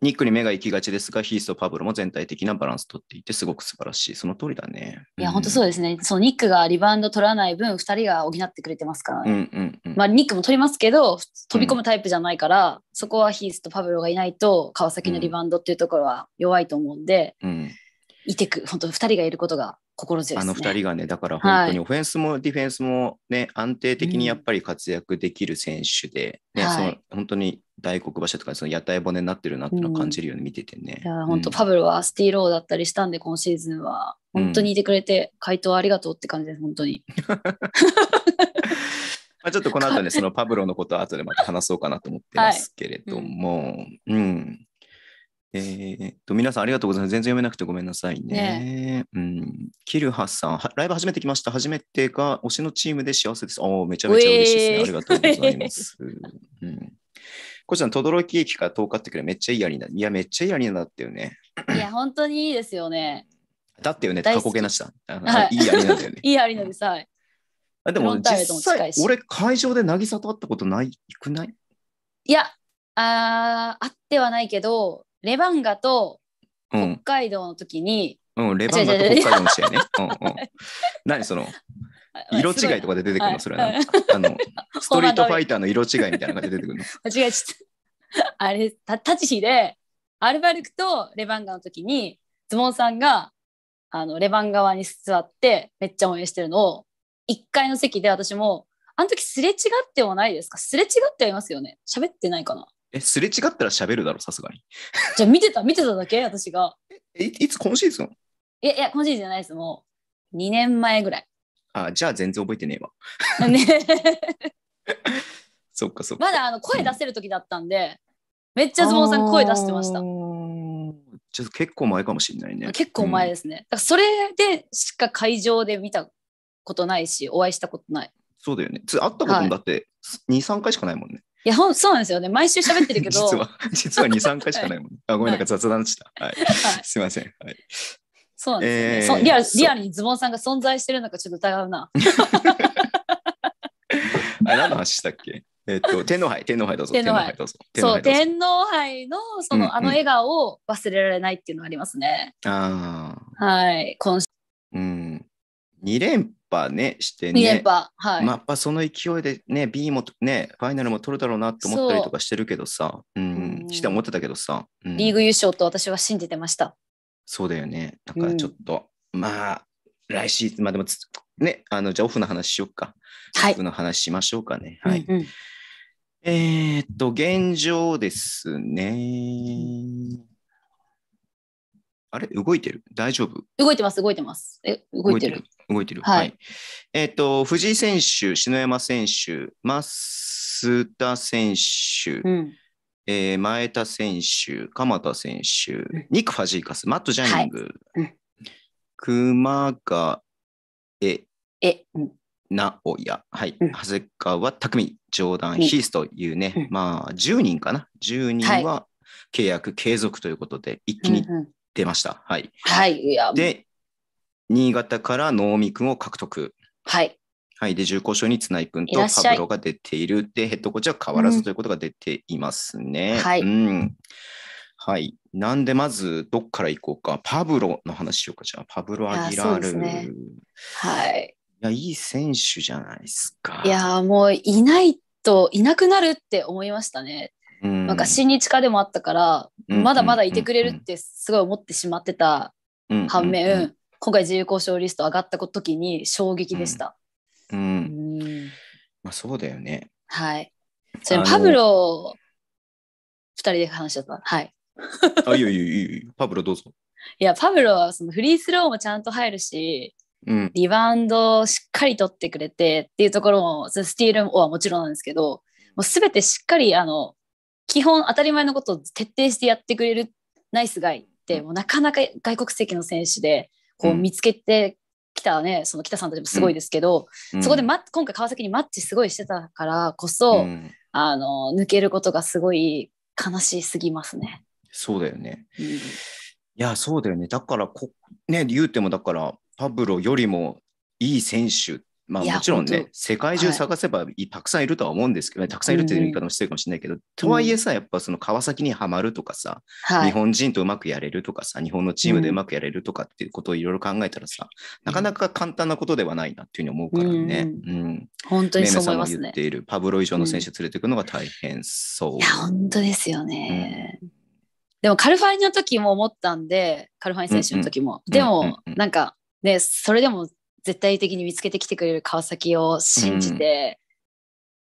ニックに目が行きがちですが、ヒースとパブロも全体的なバランスとっていて、すごく素晴らしい。その通りだね。いや、うん、本当そうですね。そニックがリバウンド取らない分、2人が補ってくれてますからね。うんうんうん、まあ、ニックも取りますけど、飛び込むタイプじゃないから、うん、そこはヒースとパブロがいないと、川崎のリバウンドっていうところは弱いと思うんで、うん、いてく、本当、2人がいることが心強い、ね、あの2人がね、だから本当にオフェンスもディフェンスもね、はい、安定的にやっぱり活躍できる選手で、ね、うん、その本当に大黒柱とか、その屋台骨になってるなってのを感じるように見ててね。うん、いや本当、うん、ファブルはスティーローだったりしたんで、今シーズンは、本当にいてくれて、回答ありがとうって感じです、本当に。まあちょっとこの後ね、そのパブロのことは後でまた話そうかなと思ってますけれども、はい、うん、うんえー、っと、皆さんありがとうございます。全然読めなくてごめんなさいね。ねうん。キルハさん、ライブ初めて来ました。初めてが推しのチームで幸せです。おお、めちゃめちゃ嬉しいですね。ありがとうございます。うん。こちらのき駅から遠かってくれ、めっちゃいいアリな。ナ。いや、めっちゃいいアリなナだったよね。いや、本当にいいですよね。だってよね、過去形なしだ。い、いやアリーナだよね。いいアリなナです、あでも実際、俺、会場で渚と会ったことない、いくないいや、ああってはないけど、レバンガと北海道の時に、うん、レバンガと北海道の試合ね。うんうん、何その色違いとかで出てくるの、それは、あの ストリートファイターの色違いみたいなのが出てくるの。間違えちゃった。あれ、たタチヒでアルバルクとレバンガの時にズボンさんがあのレバン側に座ってめっちゃ応援してるのを1階の席で私もあの時すれ違ってはないですかすれ違ってはいますよね喋ってないかなえ、すれ違ったら喋るだろ、さすがに。じゃあ見てた、見てただけ私が。え、いつ、今シーズンいや、いや、今シーズンじゃないです。もう、2年前ぐらい。あ、じゃあ全然覚えてねえわ。ね そっかそっか。まだあの声出せる時だったんで、めっちゃズボンさん声出してました。ちょっと結構前かもしれないね。結構前ですね。うん、だからそれでしか会場で見たことないし、お会いしたことない。そうだよね。つ会ったことだって2、はい、2 3回しかないもんね。いや、ほん、そうなんですよね。毎週喋ってるけど。実は、実は2、3回しかないもん。あ、ごめん、なんか雑談でした。はい。すみません。はい。そうなんですね、えリアル。リアルにズボンさんが存在してるのかちょっと疑うな。あ何の話したっけえっと、天皇杯、天皇杯どうぞ。天皇杯どうぞ。そう、天皇杯の、その、あの笑顔を忘れられないっていうのはありますね。ああ。はい。今週。うん。2連覇ね、してね。2連覇。はい。まあ、やっぱその勢いでね、B もね、ファイナルも取るだろうなと思ったりとかしてるけどさ、ううん、して思ってたけどさ、うん、リーグ優勝と私は信じてました。そうだよね。だからちょっと、うん、まあ、来シーズン、まあでもね、あの、じゃあオフの話しようか。はい。オフの話しましょうかね。はい。うんうん、えー、っと、現状ですね。あれ動いてる大丈夫動いてます、動いてます。え動いてる。動いてる。はい。はい、えっ、ー、と、藤井選手、篠山選手、増田選手、うんえー、前田選手、鎌田選手、うん、ニック・ファジーカス、マット・ジャニング、はいうん、熊谷、え、え、うん直哉、はい、うん、長谷川匠、上段、ヒースというね、うん、まあ10人かな、10人は契約継続ということで、一気に出ました。はい。はい。いで、新潟から能見君を獲得。はい。はい。で、重厚賞に綱井君とパブロが出ている。で、ヘッドコーチは変わらずということが出ていますね。うん、はい、うん。はい。なんで、まず、どっから行こうか。パブロの話しようか、じゃあ。パブロ・アギラール。ね、はい。いや、いい選手じゃないですか。いや、もう、いないと、いなくなるって思いましたね。なんか親日家でもあったから、まだまだいてくれるってすごい思ってしまってた反面、今回自由交渉リスト上がった時に衝撃でした。うん、うんまあ、そうだよね。はい。それパブロ2人で話しちゃった。はい。あ、いいよいいよいいよ。パブロどうぞ。いや、パブロはそのフリースローもちゃんと入るし、うん、リバウンドをしっかり取ってくれてっていうところも、スティールはもちろんなんですけど、もう全てしっかりあの基本当たり前のことを徹底してやってくれるナイスガイってもうなかなか外国籍の選手でこう見つけてきたね、その北さんたちもすごいですけど、うん、そこで、ま、今回川崎にマッチすごいしてたからこそ、うん、あの抜けることがすごい悲しすぎますね。そうだよね、うん、いやそうだよねだからこね言うてもだからパブロよりもいい選手まあもちろんね、世界中探せば、たくさんいるとは思うんですけど、たくさんいるっていう言い方もしてるかもしれないけど、うん、とはいえさ、やっぱその川崎にはまるとかさ、うん、日本人とうまくやれるとかさ、日本のチームでうまくやれるとかっていうことをいろいろ考えたらさ、うん、なかなか簡単なことではないなっていうふうに思うからね。うん。本当にそう思いますね。言っているパブロ以上の選手連れていくのが大変そう。いや、本当ですよね。でもカルファイの時も思ったんで、カルファイ選手の時も。でも、なんかね、それでも絶対的に見つけてきてくれる川崎を信じて、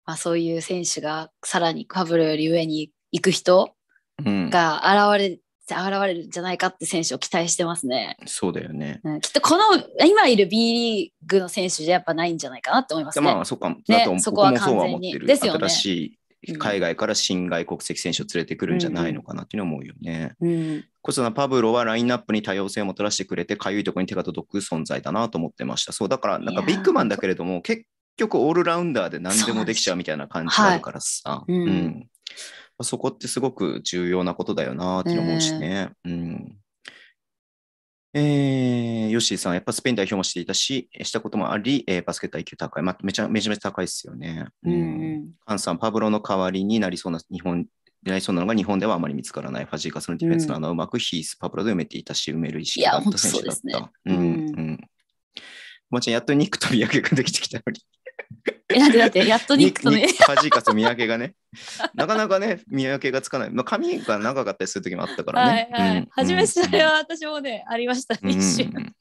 うん、まあ、そういう選手がさらにファブルより上に行く人が現れて、現れるんじゃないかって選手を期待してますね。そうだよね、うん、きっとこの今いる B リーグの選手じゃやっぱないんじゃないかなって思いますね。まあそっか、ね、そこは完全にですよね。新しい海外から新外国籍選手を連れてくるんじゃないのかなっていうのを思うよね。うん、こそのパブロはラインナップに多様性をもたらしてくれて、かゆいとこに手が届く存在だなと思ってました。そうだからなんかビッグマンだけれども、結局オールラウンダーで何でもできちゃうみたいな感じがあるからさ。うん、はいうん、そこってすごく重要なことだよなって思うしね。うんえー、ヨッシーさん、やっぱスペイン代表もしていたし、したこともあり、えー、バスケット IQ 高い、まあ、めちゃめちゃ高いですよね。うん。カンさん、パブロの代わりになりそうな日本、なりそうなのが日本ではあまり見つからない、ファジーカスのディフェンスの穴をうまくヒース、パブロで埋めていたし、埋める意識があった選手だった。いや、本当そうですね。うん。うん。もちゃん、やっとニックとビアげができてきたのに。だってだってやっとニックとね。カジーカス三けがね、なかなかね、三けがつかない。まあ、髪が長かったりする時もあったからね。はいはい。うん、初めそれは私もね、ありました、一瞬。うん、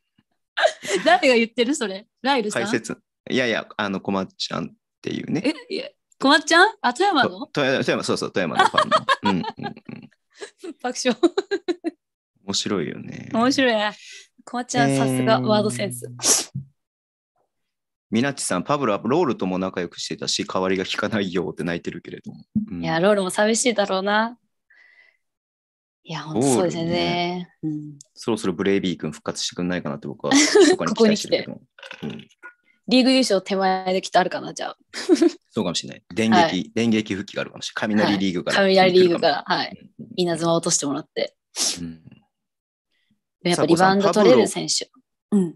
誰が言ってるそれライルさん。解説。いやいや、あの、こまっちゃんっていうね。えやこまっちゃんあ、富山の富山、そうそう、富山のファンの。うん、爆笑。面白いよね。面白い。こまっちゃん、さすがワードセンス。ミナッチさん、パブロはロールとも仲良くしてたし、代わりが効かないよって泣いてるけれども。うん、いや、ロールも寂しいだろうな。いや、本当そうですね、ねうん、そろそろブレイビー君復活してくんないかなって僕は、こに期待してるうん。リーグ優勝手前できっとあるかな、じゃあ。そうかもしれない。電撃、はい、電撃復帰があるかもしれない。雷リーグから。はい、雷リーグから、はい。稲妻落としてもらって。うん、やっぱリバウンド取れる選手。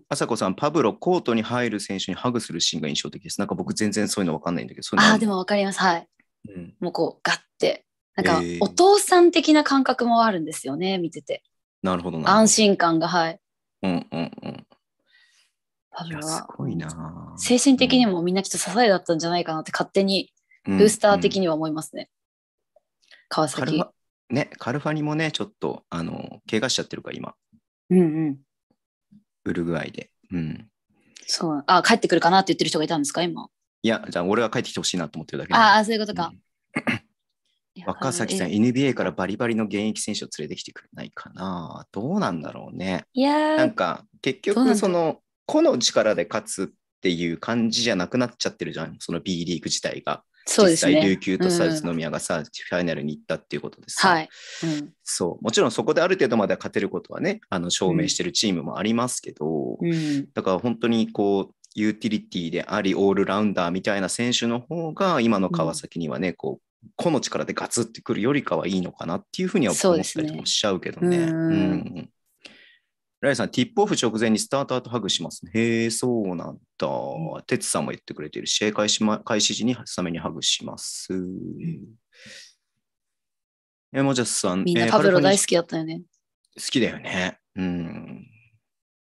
朝子さん、パブロ、コートに入る選手にハグするシーンが印象的です。なんか僕、全然そういうの分かんないんだけど、ああ、でも分かります。はい。うん、もうこう、がって。なんか、お父さん的な感覚もあるんですよね、見てて。なるほどな。安心感が、はい。うんうんうん。パブロは。すごいな。精神的にもみんなきっと支えだったんじゃないかなって、勝手に、ブースター的には思いますね。うんうん、川崎。ね、カルファニもね、ちょっと、あの、怪我しちゃってるから、今。うんうん。ウルグアイで。うん。そう。あ、帰ってくるかなって言ってる人がいたんですか、今。いや、じゃあ俺は帰ってきてほしいなと思ってるだけ。ああ、そういうことか。うん、若崎さん、NBA からバリバリの現役選手を連れてきてくれないかな。どうなんだろうね。いやなんか、結局、その、個の力で勝つっていう感じじゃなくなっちゃってるじゃん、その B リーグ自体が。そうですね、実際琉球とさ、宇都宮がさ、うん、ファイナルに行ったっていうことですはい、うん、そうもちろんそこである程度まで勝てることはねあの証明してるチームもありますけど、うん、だから本当にこうユーティリティでありオールラウンダーみたいな選手の方が今の川崎にはね、こう個の力でガツってくるよりかはいいのかなっていうふうには思ったりもしちゃうけどね。うねうんライさん、ティップオフ直前にスタートアウトハグしますへえ、そうなんだ。てつさんも言ってくれている。試合開始,、ま、開始時にサメにハグします。え、モジャスさん。みんなパブロ大好きだったよね。好きだよね。うん。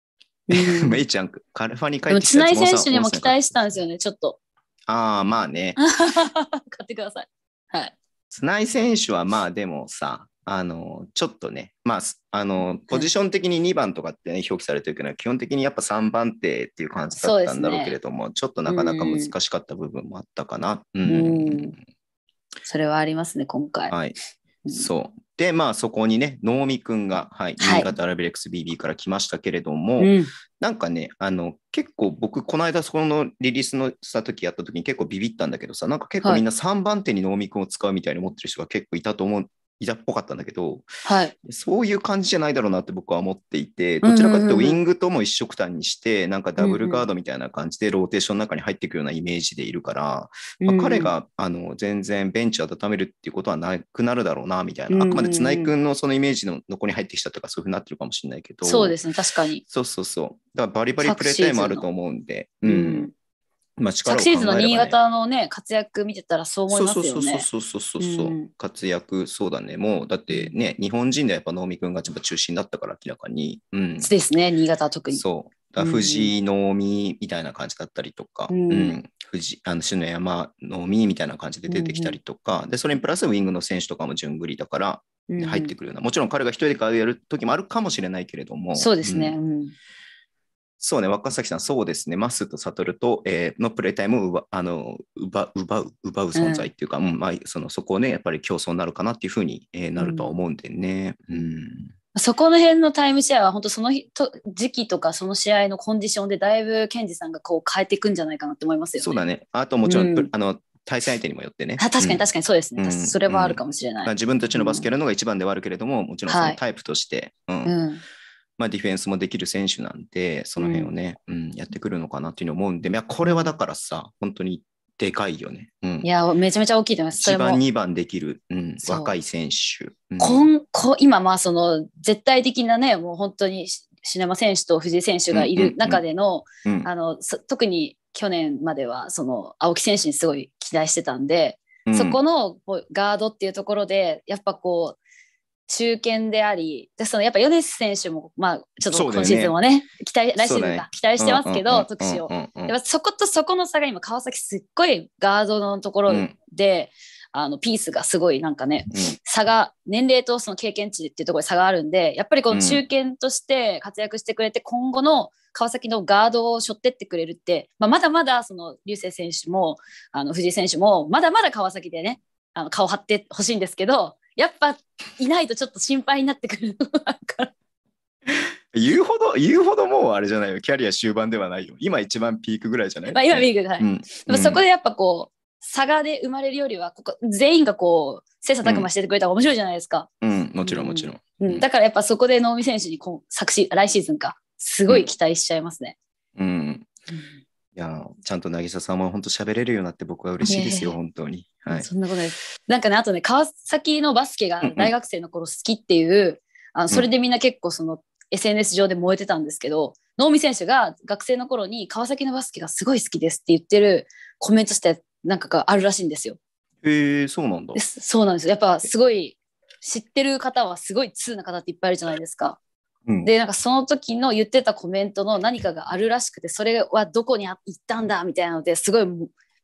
メイちゃん、カルファに帰ってきたない選手にも期待したんですよね、ちょっと。ああ、まあね。買ってください。はい。ない選手はまあでもさ、あのちょっとね、まあ、あのポジション的に2番とかってね、表記されてるけど基本的にやっぱ3番手っていう感じだったんだろうけれども、ね、ちょっとなかなか難しかった部分もあったかな。うん、うんそれはありますね今回。はい、うん、そうでまあそこにね能見くんが、はい、新潟アラベレックス BB から来ましたけれども、はい、なんかねあの結構僕この間そこのリリースのした時やった時に結構ビビったんだけどさなんか結構みんな3番手に能見くんを使うみたいに思ってる人が結構いたと思ういたっぽかったんだけど、はい、そういう感じじゃないだろうなって僕は思っていてどちらかというとウィングとも一緒くたにして、なんかダブルガードみたいな感じでローテーションの中に入っていくようなイメージでいるから、まあ、彼があの全然ベンチを温めるっていうことはなくなるだろうなみたいな、あくまで綱井君のそのイメージの残に入ってきたとかそういうふうになってるかもしれないけどそうですね確かにそうそうそうだからバリバリプレータイムあると思うんでうんまあ、力昨シーズンの新潟のね、活躍見てたらそう思いますよね。そうそうそうそうそう、うん、活躍、そうだね。もう、だってね、日本人でやっぱ能見君が中心だったから明らかに。うん。そうですね、新潟は特に。そう。だ藤井能見みたいな感じだったりとか、うん、うん、藤あの篠山能見みたいな感じで出てきたりとか、うんでそれにプラスウイングの選手とかも順繰りだから、入ってくるような、うんもちろん彼が一人でやる時もあるかもしれないけれども、そうですね。うんそうね、若崎さん、そうですね、マスと悟と、えー、のプレイタイムを奪あの奪奪う奪う存在っていうか、うん、まあ、そのそこをね、やっぱり競争になるかなっていうふうに、えー、なるとは思うんでね。うん、うんそこの辺のタイムシェアは本当そのと時期とかその試合のコンディションでだいぶケンジさんがこう変えていくんじゃないかなって思いますよね。そうだね。あともちろん、うん、あの対戦相手にもよってね。確かに確かにそうですね。うん、それはあるかもしれない。うん、自分たちのバスケやるのが一番ではあるけれども、もちろんそのタイプとして。はい、うんまあ、ディフェンスもできる選手なんで、その辺をね、うん、うん、やってくるのかなっていうの思うんで、いや、これはだからさ、本当にでかいよね。うん、いや、めちゃめちゃ大きいと思います。1番、2番できる、うん、若い選手。こんこ今、まあ、その、絶対的なね、もう本当に、篠山選手と藤井選手がいる中での、あの特に去年まではその青木選手にすごい期待してたんで、うん、そこのガードっていうところでやっぱこう中堅であり、でそのやっぱ米津選手も、まあ、ちょっと今シーズンはね、ね期待、来シーズンか、期待してますけど、特使を。やっぱそことそこの差が今、川崎すっごいガードのところで、うん、あのピースがすごいなんかね、うん、差が、年齢とその経験値っていうところに差があるんで、やっぱりこの中堅として活躍してくれて、今後の川崎のガードを背負ってってくれるって、まあ、まだまだその竜星選手も、あの藤井選手も、まだまだ川崎でね、あの顔張ってほしいんですけど、やっぱいないとちょっと心配になってくるのだから。言うほど、言うほどもうあれじゃないよ。キャリア終盤ではないよ。今一番ピークぐらいじゃない、まあ、今ピークらい。うん、でもそこでやっぱこう、差がで生まれるよりはここ全員がこう切磋琢磨しててくれたら面白いじゃないですか。うん、うん、もちろんもちろん。うん、だからやっぱそこで能見選手にこう昨シ来シーズンかすごい期待しちゃいますね。うん、うん、や、ちゃんと渚さんは本当喋れるようになって僕は嬉しいですよ、本当に。はい。そんなことです。なんかね、あとね、川崎のバスケが大学生の頃好きっていう、うんうん、あそれでみんな結構その、うん、SNS 上で燃えてたんですけど、能見選手が学生の頃に川崎のバスケがすごい好きですって言ってるコメントしたなんかがあるらしいんですよ。へえー、そうなんだ。そうなんですよ。やっぱすごい知ってる方はすごい通な方っていっぱいあるじゃないですか。うん、でなんかその時の言ってたコメントの何かがあるらしくてそれはどこに行ったんだみたいなのですごい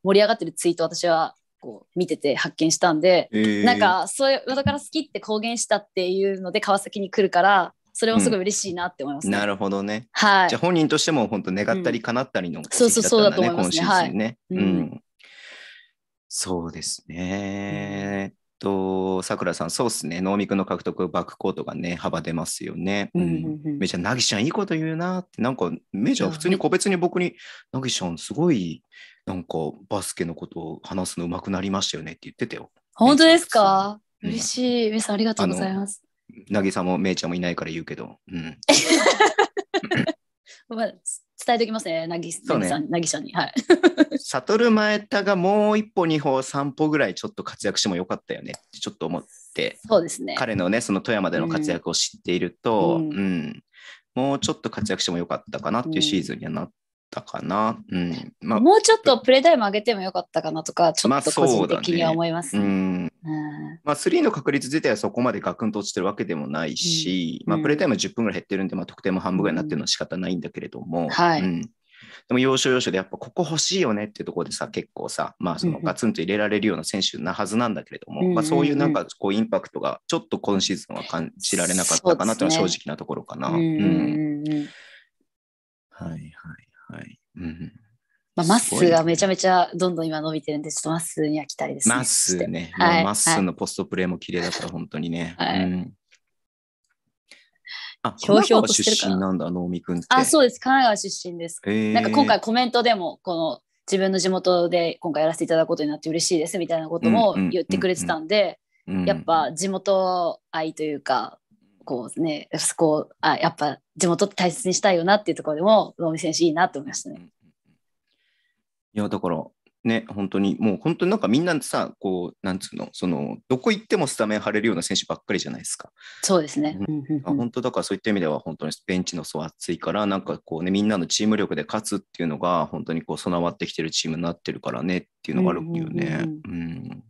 盛り上がってるツイート私はこう見てて発見したんで、えー、なんかそういうだから好きって公言したっていうので川崎に来るからそれもすごい嬉しいなって思います、ねうん、なるほどね。はい。じゃ本人としても本当願ったり叶ったりの、そうそうそうだと思いますね。はい。うん。そうですね。と、さくらさん、そうっすね、能見くの獲得、バックコートがね、幅出ますよね。うん。めちゃ、なぎちゃん、いいこと言うなって、なんか、めちゃ、普通に個別に僕に、なぎちゃん、すごい、なんか、バスケのことを話すのうまくなりましたよねって言ってたよ。本当ですか、嬉しい。メさん、ありがとうございます。なぎさんもめいちゃんもいないから言うけど。うん。伝えてきますね、なぎさん、なぎさに。はい。悟前田がもう一歩、二歩、三歩ぐらいちょっと活躍してもよかったよねってちょっと思って、そうですね。彼のね、その富山での活躍を知っていると、うん、もうちょっと活躍してもよかったかなっていうシーズンにはなったかな。うん。まあ、もうちょっとプレータイム上げてもよかったかなとか、ちょっと個人的には思います、まあ、うん。まあ、3の確率自体はそこまでガクンと落ちてるわけでもないし、うん、まあ、プレータイム10分ぐらい減ってるんで、まあ、得点も半分ぐらいになってるのは仕方ないんだけれども、うん、はい、うんでも要所要所でやっぱここ欲しいよねっていうところでさ結構さ、まあ、そのガツンと入れられるような選手なはずなんだけれども、うん、まあ、そういうなんかこうインパクトがちょっと今シーズンは感じられなかったかなというのは正直なところかな。はいはいはい。うん。まあ、まっすーがめちゃめちゃどんどん今伸びてるんで、ちょっとまっすーには期待ですね。まっすーね。ま、っ、すーのポストプレーも綺麗だから、本当にね。はい。うんあ、ひょうひょうと出身なんだ、能見君って。あ、そうです。神奈川出身です。えー、なんか今回コメントでも、この自分の地元で今回やらせていただくことになって嬉しいですみたいなことも言ってくれてたんで、やっぱ地元愛というか、こうね、そこあやっぱ地元って大切にしたいよなっていうところでも、能見選手いいなと思いましたね。いや、だから、ね、本当に、もう本当になんかみんなさ、こう、なんつうの、その、どこ行ってもスタメン張れるような選手ばっかりじゃないですか。そうですね。うん、本当だからそういった意味では、本当にベンチの層厚いから、なんかこうね、みんなのチーム力で勝つっていうのが、本当にこう、備わってきてるチームになってるからねっていうのがあるよね。うんうん、うんうん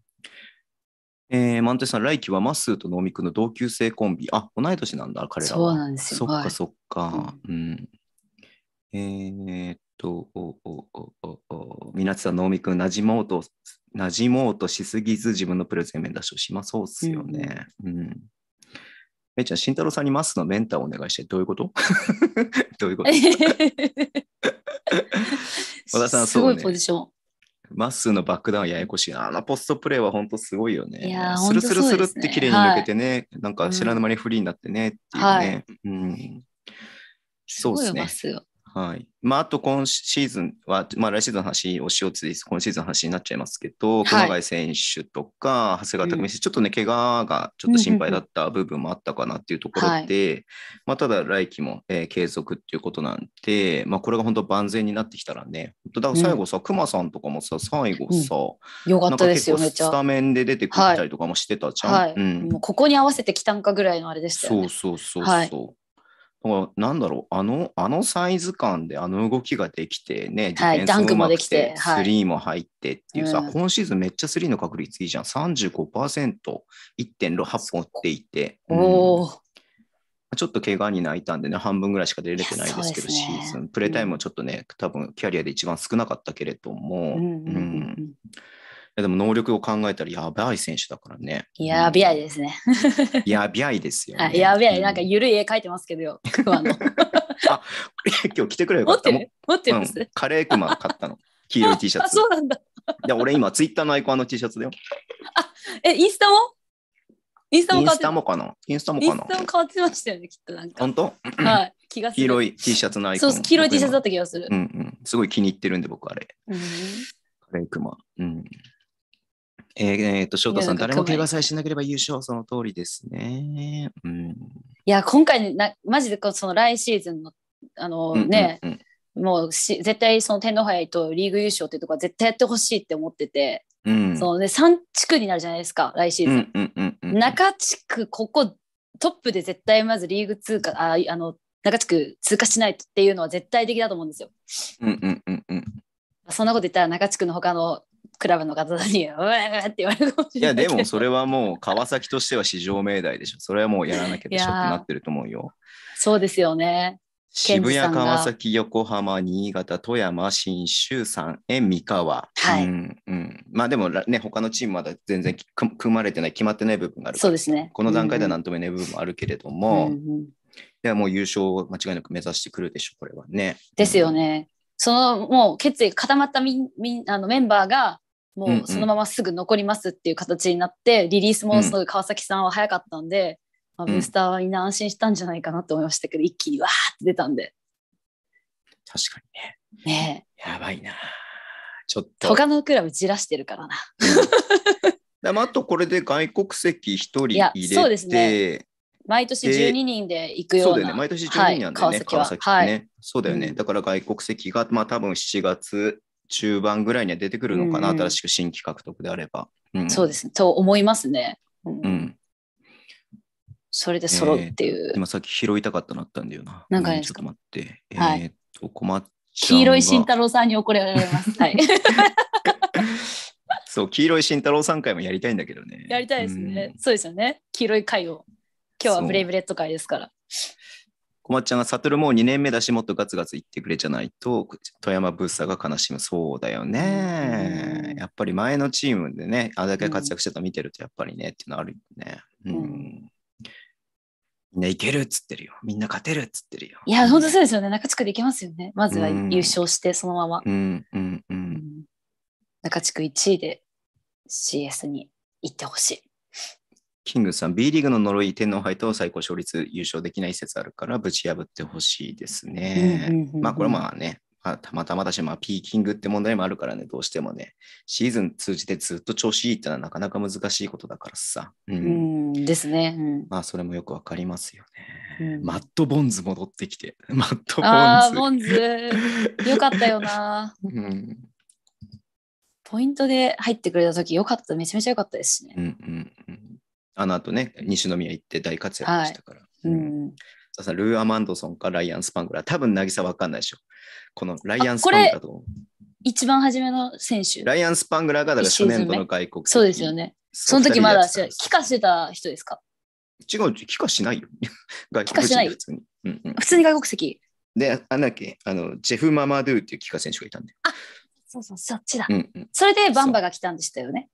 えー、ン点さん、来季はまっすーと能見くんの同級生コンビ。あ、同い年なんだ、彼らは。そうなんですよ。そっかそっか。はい、うん。えー、っと、おおおおお、みなちさん、能見くん、なじもうと、なじもうとしすぎず、自分のプレゼン面出しをしまそうっすよね。うん。うん、めいちゃん、慎太郎さんにマスのメンターをお願いして、どういうこと どういうこと 和田さん、そう、ね、すごいポジション。まっすーのバックダウンややこしいな。あのポストプレイは本当すごいよね。いやスルスルスルって綺麗に抜けてね、はい、なんか知らぬ間にフリーになってねっていうね。うん、そうですね。はい。まあ、あと今シーズンは、まあ、来シーズンの話をしようとです、今シーズンの話になっちゃいますけど、熊谷選手とか、長谷川拓選手、ちょっとね、怪我がちょっと心配だった部分もあったかなっていうところで、はい、まあ、ただ来季も、えー、継続っていうことなんで、まあ、これが本当万全になってきたらね、だから最後さ、うん、熊さんとかもさ、最後さ、うん、よかったですよ、めちゃ。スタメンで出てくったりとかもしてたじゃん。うん、ここに合わせてきたんかぐらいのあれでしたよね。そうそうそうそう。なんだろうあの、あのサイズ感であの動きができてね、ディフェンスもできて、スリーも入ってっていうさ、今シーズンめっちゃスリーの確率いいじゃん、35%、1.68本っていて、うん、ちょっと怪我に泣いたんでね、半分ぐらいしか出れてないですけど、ね、シーズン、プレータイムもちょっとね、うん、多分キャリアで一番少なかったけれども、うんうんうんうんやでも能力を考えたらやばい選手だからね。やあいですね。やあいですよ、ね、あやばい、なんかゆるい絵描いてますけどよ、の。あ今日来てくれよかった。持ってます、うん、カレークマ買ったの。黄色い T シャツ。そうなんだ。で俺今、ツイッターのアイコンの T シャツだよ。あえ、インスタもインスタもインスタもかなインスタもかなインスタも変わってましたよね、きっとなんか。本当はい。気がする。黄色い T シャツのアイコン。そう、黄色い T シャツだった気がする。うんうん。すごい気に入ってるんで、僕あれ。うん、カレークマ。うん。えー、えー、と、翔太さん、誰も怪がさえしなければ優勝、その通りですね。うん、いや、今回な、マジでその来シーズンの、あのね、うんうんうん、もうし絶対その天皇杯とリーグ優勝っていうとこは絶対やってほしいって思ってて、うん、そのね、3地区になるじゃないですか、来シーズン。中地区、ここ、トップで絶対まずリーグ通過、ああの中地区通過しないっていうのは絶対的だと思うんですよ。うんうんうんうん、そんなこと言ったら中地区の他のクラブの方たちに、うわーって言われるかもしれない。いや、でもそれはもう、川崎としては史上命題でしょ。それはもうやらなきゃでしょってなってると思うよ。そうですよね。渋谷、川崎、横浜、新潟、富山、信州、三重、三河。はい、うんうん。まあでもね、他のチームまだ全然組まれてない、決まってない部分があるそうですね。この段階では何とも言えない部分もあるけれども、うんうん、いや、もう優勝を間違いなく目指してくるでしょ、これはね。ですよね。うん、そのもう決意固まったみみあのメンバーが、もうそのまますぐ残りますっていう形になって、うんうん、リリースもすごい川崎さんは早かったんで、うん、まあ、ブースターはみんな安心したんじゃないかなと思いましたけど、一気にわーって出たんで。確かにね。ねやばいな。ちょっと。他のクラブじらしてるからな。でもあとこれで外国籍1人入れて。そうですね。毎年12人で行くような。そうだよね。毎年12人なんだよね。はい、川崎は。川崎ね、はい、そうだよね。だから外国籍が、まあ多分7月中盤ぐらいには出てくるのかな、うん新しく新規獲得であれば、うん、そうですねと思いますね、うん、うん、それで揃うっていう、えー、今さっき拾いたかったなったんだよななんかちょっと待って、えー、っと困っ黄色い慎太郎さんに怒られますはい そう黄色い慎太郎さん会もやりたいんだけどねやりたいですね、うん、そうですよね黄色い会を今日はブレイブレッド会ですから小松ちゃんが悟もう2年目だし、もっとガツガツ言ってくれじゃないと、富山ブースターが悲しむ。そうだよね。やっぱり前のチームでね、あれだけ活躍してた見てると、やっぱりね、っていうのあるよね。うん。みんないけるっつってるよ。みんな勝てるっつってるよ。いや、本当そうですよね。中地区でいけますよね。まずは優勝して、そのまま。うんうんうん。中地区1位で CS に行ってほしい。キングさん、B リーグの呪い、天皇杯と最高勝率優勝できない説あるから、ぶち破ってほしいですね。まあ、これまあね、まあ、たまたまだし、まあ、ピーキングって問題もあるからね、どうしてもね、シーズン通じてずっと調子いいってのはなかなか難しいことだからさ。うん、うんですね、うん、まあ、それもよくわかりますよね、うん。マット・ボンズ戻ってきて、マット・ボンズ。あボンズ、よかったよな。うんポイントで入ってくれた時よかっためちゃめちゃよかったですね。うんうんうんあの後ね、西宮行って大活躍でしたから。はい、うんさルー・アマンドソンかライアン・スパングラー、多分渚わかんないでしょ。このライアン・スパングラーと。一番初めの選手。ライアン・スパングラーがだから初年度の外国そうですよね。その時まだ帰化してた人ですか違う、帰化しないよ。外国人普通に、うんうん。普通に外国籍。で、あんだっけ、あの、ジェフ・ママドゥっていう帰化選手がいたんで。あそうそう、そっちだ、うんうん。それでバンバが来たんでしたよね。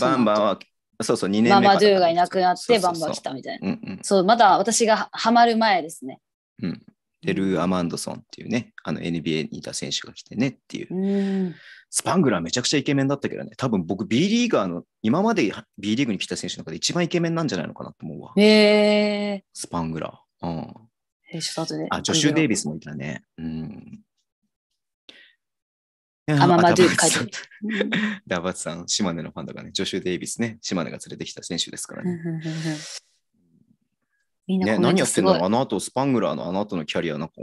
バンバはそうそう、2年目ママドゥがいなくなってバンバン来たみたいな。そうまだ私がハマる前ですね。うん。で、ルー・アマンドソンっていうね、あの NBA にいた選手が来てねっていう。うスパングラーめちゃくちゃイケメンだったけどね、多分僕 B リーガーの、今まで B リーグに来た選手の中で一番イケメンなんじゃないのかなと思うわ。へえー。スパングラー。うん。あ、ジョシュ・デイビスもいたね。うん。アママドゥ書いダバツさん、島根のファンだからね、ジョシュ・デイビスね、島根が連れてきた選手ですからね。ね、何やってんのあの後、スパングラーのあの後のキャリア、なんか、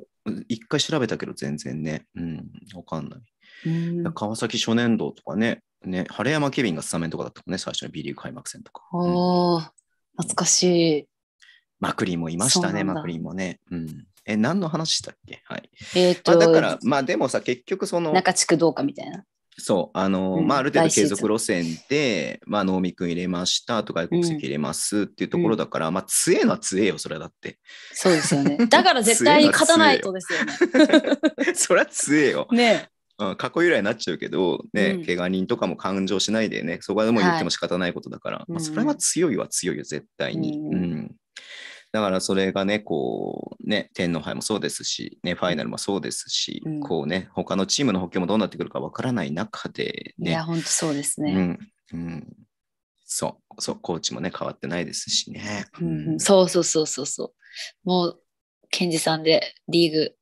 一回調べたけど全然ね、うん、わかんない。川崎初年度とかね、ね、晴山ケビンがスタメンとかだったもんね、最初の B リーグ開幕戦とか。うん、懐かしい。マクリンもいましたね、マクリンもね。うんえ、何の話したっけはい。えっと、まあ、だから、まあでもさ、結局その。中地区どうかみたいな。そう、あの、うん、まあ、ある程度継続路線で、まあ、能見君入れましたと外国籍入れますっていうところだから、うん、まあ、強えのは強えよ、それだって。そうですよね。だから絶対に勝たないとですよね。そりゃ強えよ。ねうん、過去由来になっちゃうけど、ね、うん、怪我人とかも感情しないでね、そこはでも言っても仕方ないことだから、はい、まあ、それは強いは強いよ、絶対に。うん、うん、だからそれがね、こう、ね、天皇杯もそうですし、ね、ファイナルもそうですし、うん、こうね、他のチームの補強もどうなってくるかわからない中で、ね、いや、本当そうですね。うん。うん、そう、そう、コーチもね、変わってないですしね。うん、うん、そうそうそうそうそう。もう、ケンジさんでリーグ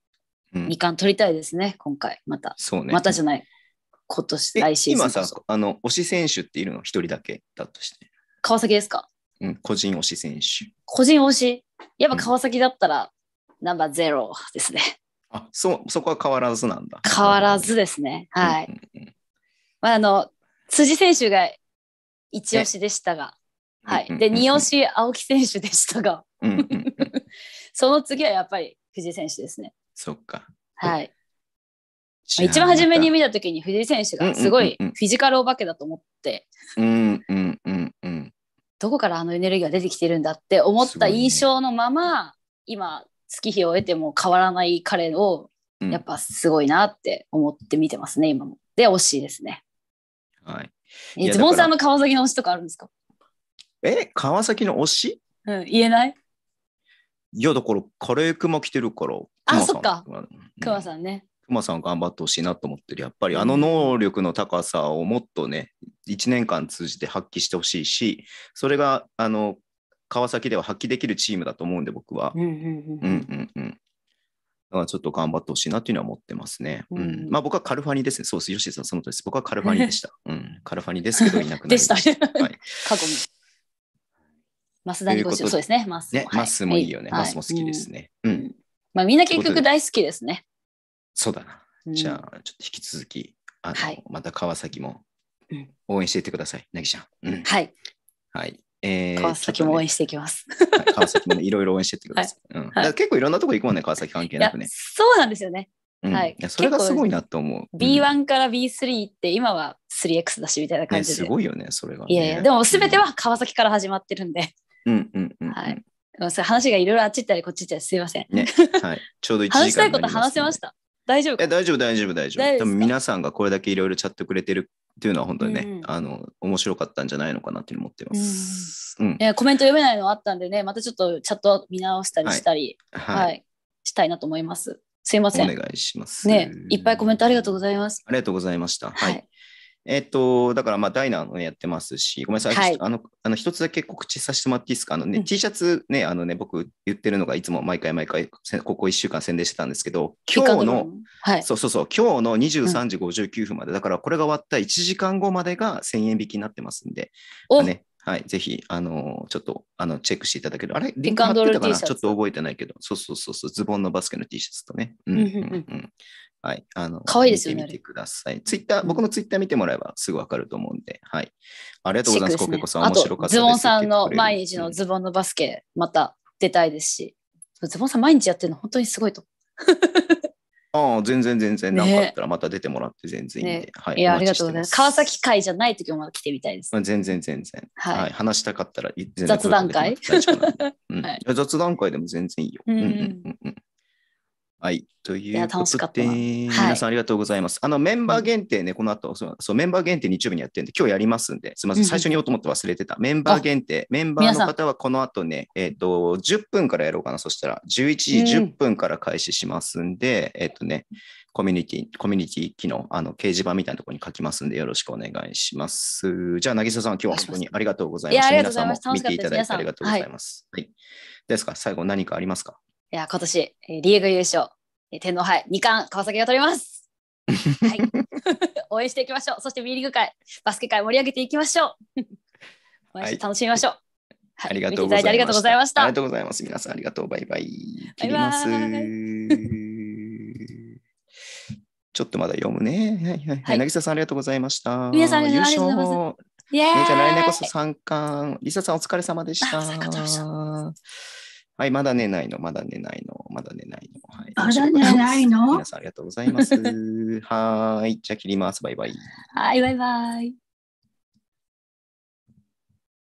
2冠取りたいですね、今回、また。そうね。またじゃない。今年、来シーズン。今さ、あの、推し選手っているの、一人だけだとして。川崎ですかうん、個人推し選手。個人推しやっぱ川崎だったら、ナンバーゼロですね。あそそこは変わらずなんだ。変わらずですね。はい。まあ、あの辻選手が一押しでしたが、はい、で二押し青木選手でしたが、その次はやっぱり藤井選手ですね。そっか。はい。一番初めに見た時に藤井選手がすごいフィジカルお化けだと思って、うんうんどこからあのエネルギーが出てきてるんだって思った印象のまま、ね、今月日を得ても変わらない彼をやっぱすごいなって思って見てますね、うん、今も。で惜しいですね。はい。いズボンさんの川崎の推しとかあるんですかえ川崎の推しうん言えないいやだからカレークマ来てるから。あそっか。クマさんね。熊さん頑張ってほしいなと思ってる。やっぱりあの能力の高さをもっとね、1年間通じて発揮してほしいし、それがあの川崎では発揮できるチームだと思うんで、僕は。うんうんうん。うん。ちょっと頑張ってほしいなっていうのは思ってますね。うん。まあ僕はカルファニですね。そうです。吉井さん、そのとです。僕はカルファニでした。うん。カルファニですけど、いなくなりました。でした。はい。過去に。増田にごそうですね。増ス。ね、もいいよね。マスも好きですね。うん。まあみんな結局大好きですね。そうだな。じゃあ、ちょっと引き続き、あの、また川崎も応援していってください、なぎちゃん。うん、はい。はい。えー、川崎も応援していきます。ね、川崎も、いろいろ応援していってください。はい、うん、はい、結構いろんなとこ行くもんね、川崎関係なくね。そうなんですよね。うん、はい、いそれがすごいなと思う。B1 から B3 って今は 3X だしみたいな感じで。ね、すごいよね、それが、ね、いやいや、でも全ては川崎から始まってるんで。うんうんうん、うん、はい。話がいろいろあっち行ったりこっち行ったりすいません。ね、はい、ちょうど1時間、話したいこと話せました。大丈夫え大丈夫、大丈夫、大丈夫。多分皆さんがこれだけいろいろチャットくれてるっていうのは本当にね、うん、あの面白かったんじゃないのかなって思ってます、うん、うん、コメント読めないのあったんでね、またちょっとチャット見直したりしたり、はい、はいはい、したいなと思います。すいません。お願いします。ね、いっぱいコメントありがとうございます。ありがとうございました。はいえっ、と、だから、まあ、ダイナーもね、やってますし、ごめんなさい、はい、あの、あの、一つだけ告知させてもらっていいですか、あのね、うん、T シャツね、あのね、僕言ってるのが、いつも毎回毎回、ここ1週間宣伝してたんですけど、今日の、はい、そうそうそう、今日の23時59分まで、うん、だから、これが終わった1時間後までが1000円引きになってますんで、ね、はい、ぜひ、あのちょっと、あの、チェックしていただける。あれリンク貼ってたかなちょっと覚えてないけど、そうそうそうそう、ズボンのバスケの T シャツとね。うんうん、うん、はい。あの、可愛いですよね。見てください。ツイッター、僕のツイッター見てもらえばすぐわかると思うんで、はい。ありがとうございます。コケコさん、面白かったです。ズボンさんの毎日のズボンのバスケ、また出たいですし、ズボンさん毎日やってるの本当にすごいと。ああ、全然全然、なんかあったらまた出てもらって全然いいんで。ね、はい。いや、ありがとうございます。川崎会じゃない時もまだ来てみたいです、全然全然、はい。はい。話したかったら、全然雑談会、うんは い、雑談会でも全然いいよ。うんうんうんうん。はい。ということで、皆さんありがとうございます。はい、あの、メンバー限定ね、この後、そう、メンバー限定日曜日にやってるんで、今日やりますんで、すみません、最初に言おうと思って忘れてた。メンバー限定、メンバーの方はこの後ね、えっ、ー、と、10分からやろうかな。そしたら、11時10分から開始しますんで、うん、えっとね、コミュニティ、コミュニティ機能、あの、掲示板みたいなところに書きますんで、よろしくお願いします。じゃあ、渚さん、今日はそこにありがとうございました。皆さんも見ていただいてありがとうございます。はい。ですか、最後何かありますかいや、今年、リーグ優勝、天皇杯2冠、川崎が取ります。はい、応援していきましょう。そしてーリーグ界、バスケ界盛り上げていきましょう。応援して楽しみましょう。はい、ありがとうございました。ありがとうございました。ありがとうございます。皆さんありがとう。バイバイ。切ります。ちょっとまだ読むね。はいはい。はい、渚さんありがとうございました。皆さんありがとうございまじゃ来年こそ三冠。リサさんお疲れ様でした。はい、まだ寝ないの、まだ寝ないの、まだ寝ないの。はい、まだ寝ないの皆さんありがとうございます。はい、じゃあ切ります。バイバイ。はい、バイバイ。